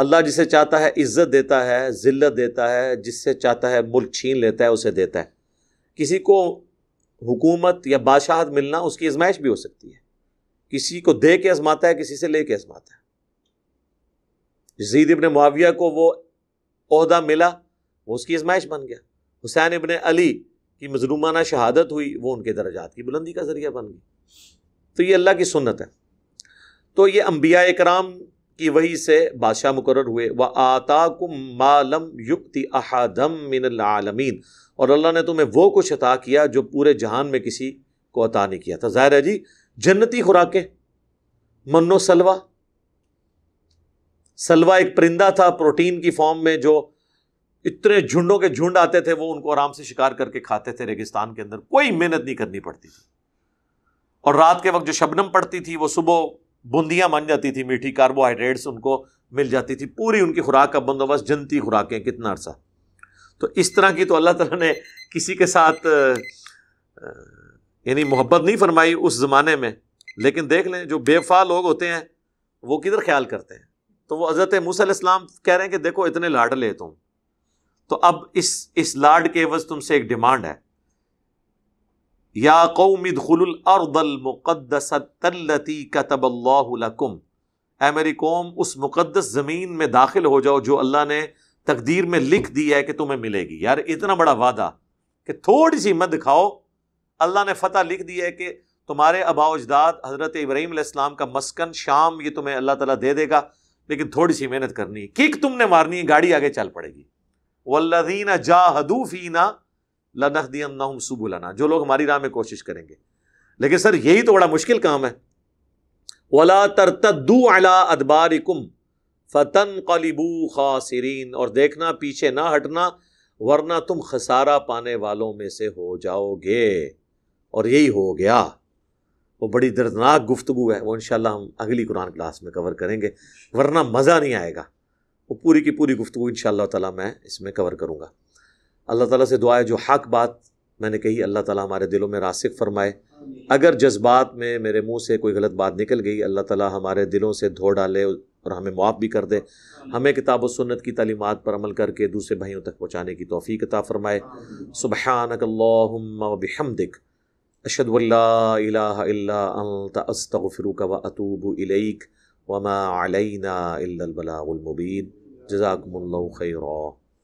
अल्लाह जिसे चाहता है इज़्ज़त देता है ज़िल्लत देता है जिससे चाहता है मुल्क छीन लेता है उसे देता है किसी को हुकूमत या बादशाहत मिलना उसकी आजमाइश भी हो सकती है किसी को दे के आजमाता है किसी से ले के आजमाता है जीद इबन मुआविया को वो अहदा मिला वो उसकी आजमाइश बन गया हुसैन इबन अली की मजलूमाना शहादत हुई वो उनके दर्जात की बुलंदी का ज़रिया बन गई तो ये अल्लाह की सुन्नत है तो ये अम्बिया कराम की वही से बादशाह मुकर हुए व आताकुम मालम युक्ति अहादम मिन आलमीन और अल्लाह ने तुम्हें वो कुछ अता किया जो पूरे जहान में किसी को अता नहीं किया था ज़ाहिर है जी जन्नती खुराकें मनो सलवा सलवा एक परिंदा था प्रोटीन की फॉर्म में जो इतने झुंडों के झुंड आते थे वो उनको आराम से शिकार करके खाते थे रेगिस्तान के अंदर कोई मेहनत नहीं करनी पड़ती थी और रात के वक्त जो शबनम पड़ती थी वो सुबह बूंदियाँ बन जाती थी मीठी कार्बोहाइड्रेट्स उनको मिल जाती थी पूरी उनकी खुराक का बंदोबस्त जनती खुराकें कितना अर्सा तो इस तरह की तो अल्लाह तला ने किसी के साथ यानी मोहब्बत नहीं फरमाई उस ज़माने में लेकिन देख लें जो बेफा लोग होते हैं वो किधर ख्याल करते हैं तो वो हज़रत मूसम कह रहे हैं कि देखो इतने लाड ले तुम तो अब इस इस लाड के वज तुमसे एक डिमांड है मेरी कौम उस मुक़दस ज़मीन में दाखिल हो जाओ जो अल्लाह ने तकदीर में लिख दी है कि तुम्हें मिलेगी यार इतना बड़ा वादा कि थोड़ी सी मत खाओ अल्लाह ने फतेह लिख दी है कि तुम्हारे अबाव अजदाद हज़रत इब्राहिम का मस्कन शाम ये तुम्हें अल्लाह तला दे देगा लेकिन थोड़ी सी मेहनत करनी है किक तुमने मारनी है गाड़ी आगे चल पड़ेगी वल्लिना जाहदूफीना लनह दियम ना हम सुबुलाना जो लोग हमारी राह में कोशिश करेंगे लेकिन सर यही तो बड़ा मुश्किल काम है वला तरतदू अला अदबारिकुम फतन कलिबू खासरीन और देखना पीछे ना हटना वरना तुम खसारा पाने वालों में से हो जाओगे और यही हो गया वो बड़ी दर्दनाक गुफ्तु है वो इनशाला हम अगली कुरान क्लास में कवर करेंगे वरना मज़ा नहीं आएगा वो पूरी की पूरी गुफ्तु इन तला मैं इसमें कवर करूँगा अल्लाह ताला से दुआ है जो हक बात मैंने कही अल्लाह ताला हमारे दिलों में रासिक फरमाए अगर जज्बात में मेरे मुंह से कोई गलत बात निकल गई अल्लाह ताला हमारे दिलों से धो डाले और हमें मुआफ़ भी कर दे हमें किताब सुन्नत की तलीमत पर अमल करके दूसरे भाइयों तक पहुँचाने की तोफ़ी कता फ़रमाए सुबहानकल्लाहमदिक अशदुल्लास्तफ़िरुक व अतूब इलैक वमा अलैना इल्लबलामुबीन जजाकमल्ल खैरा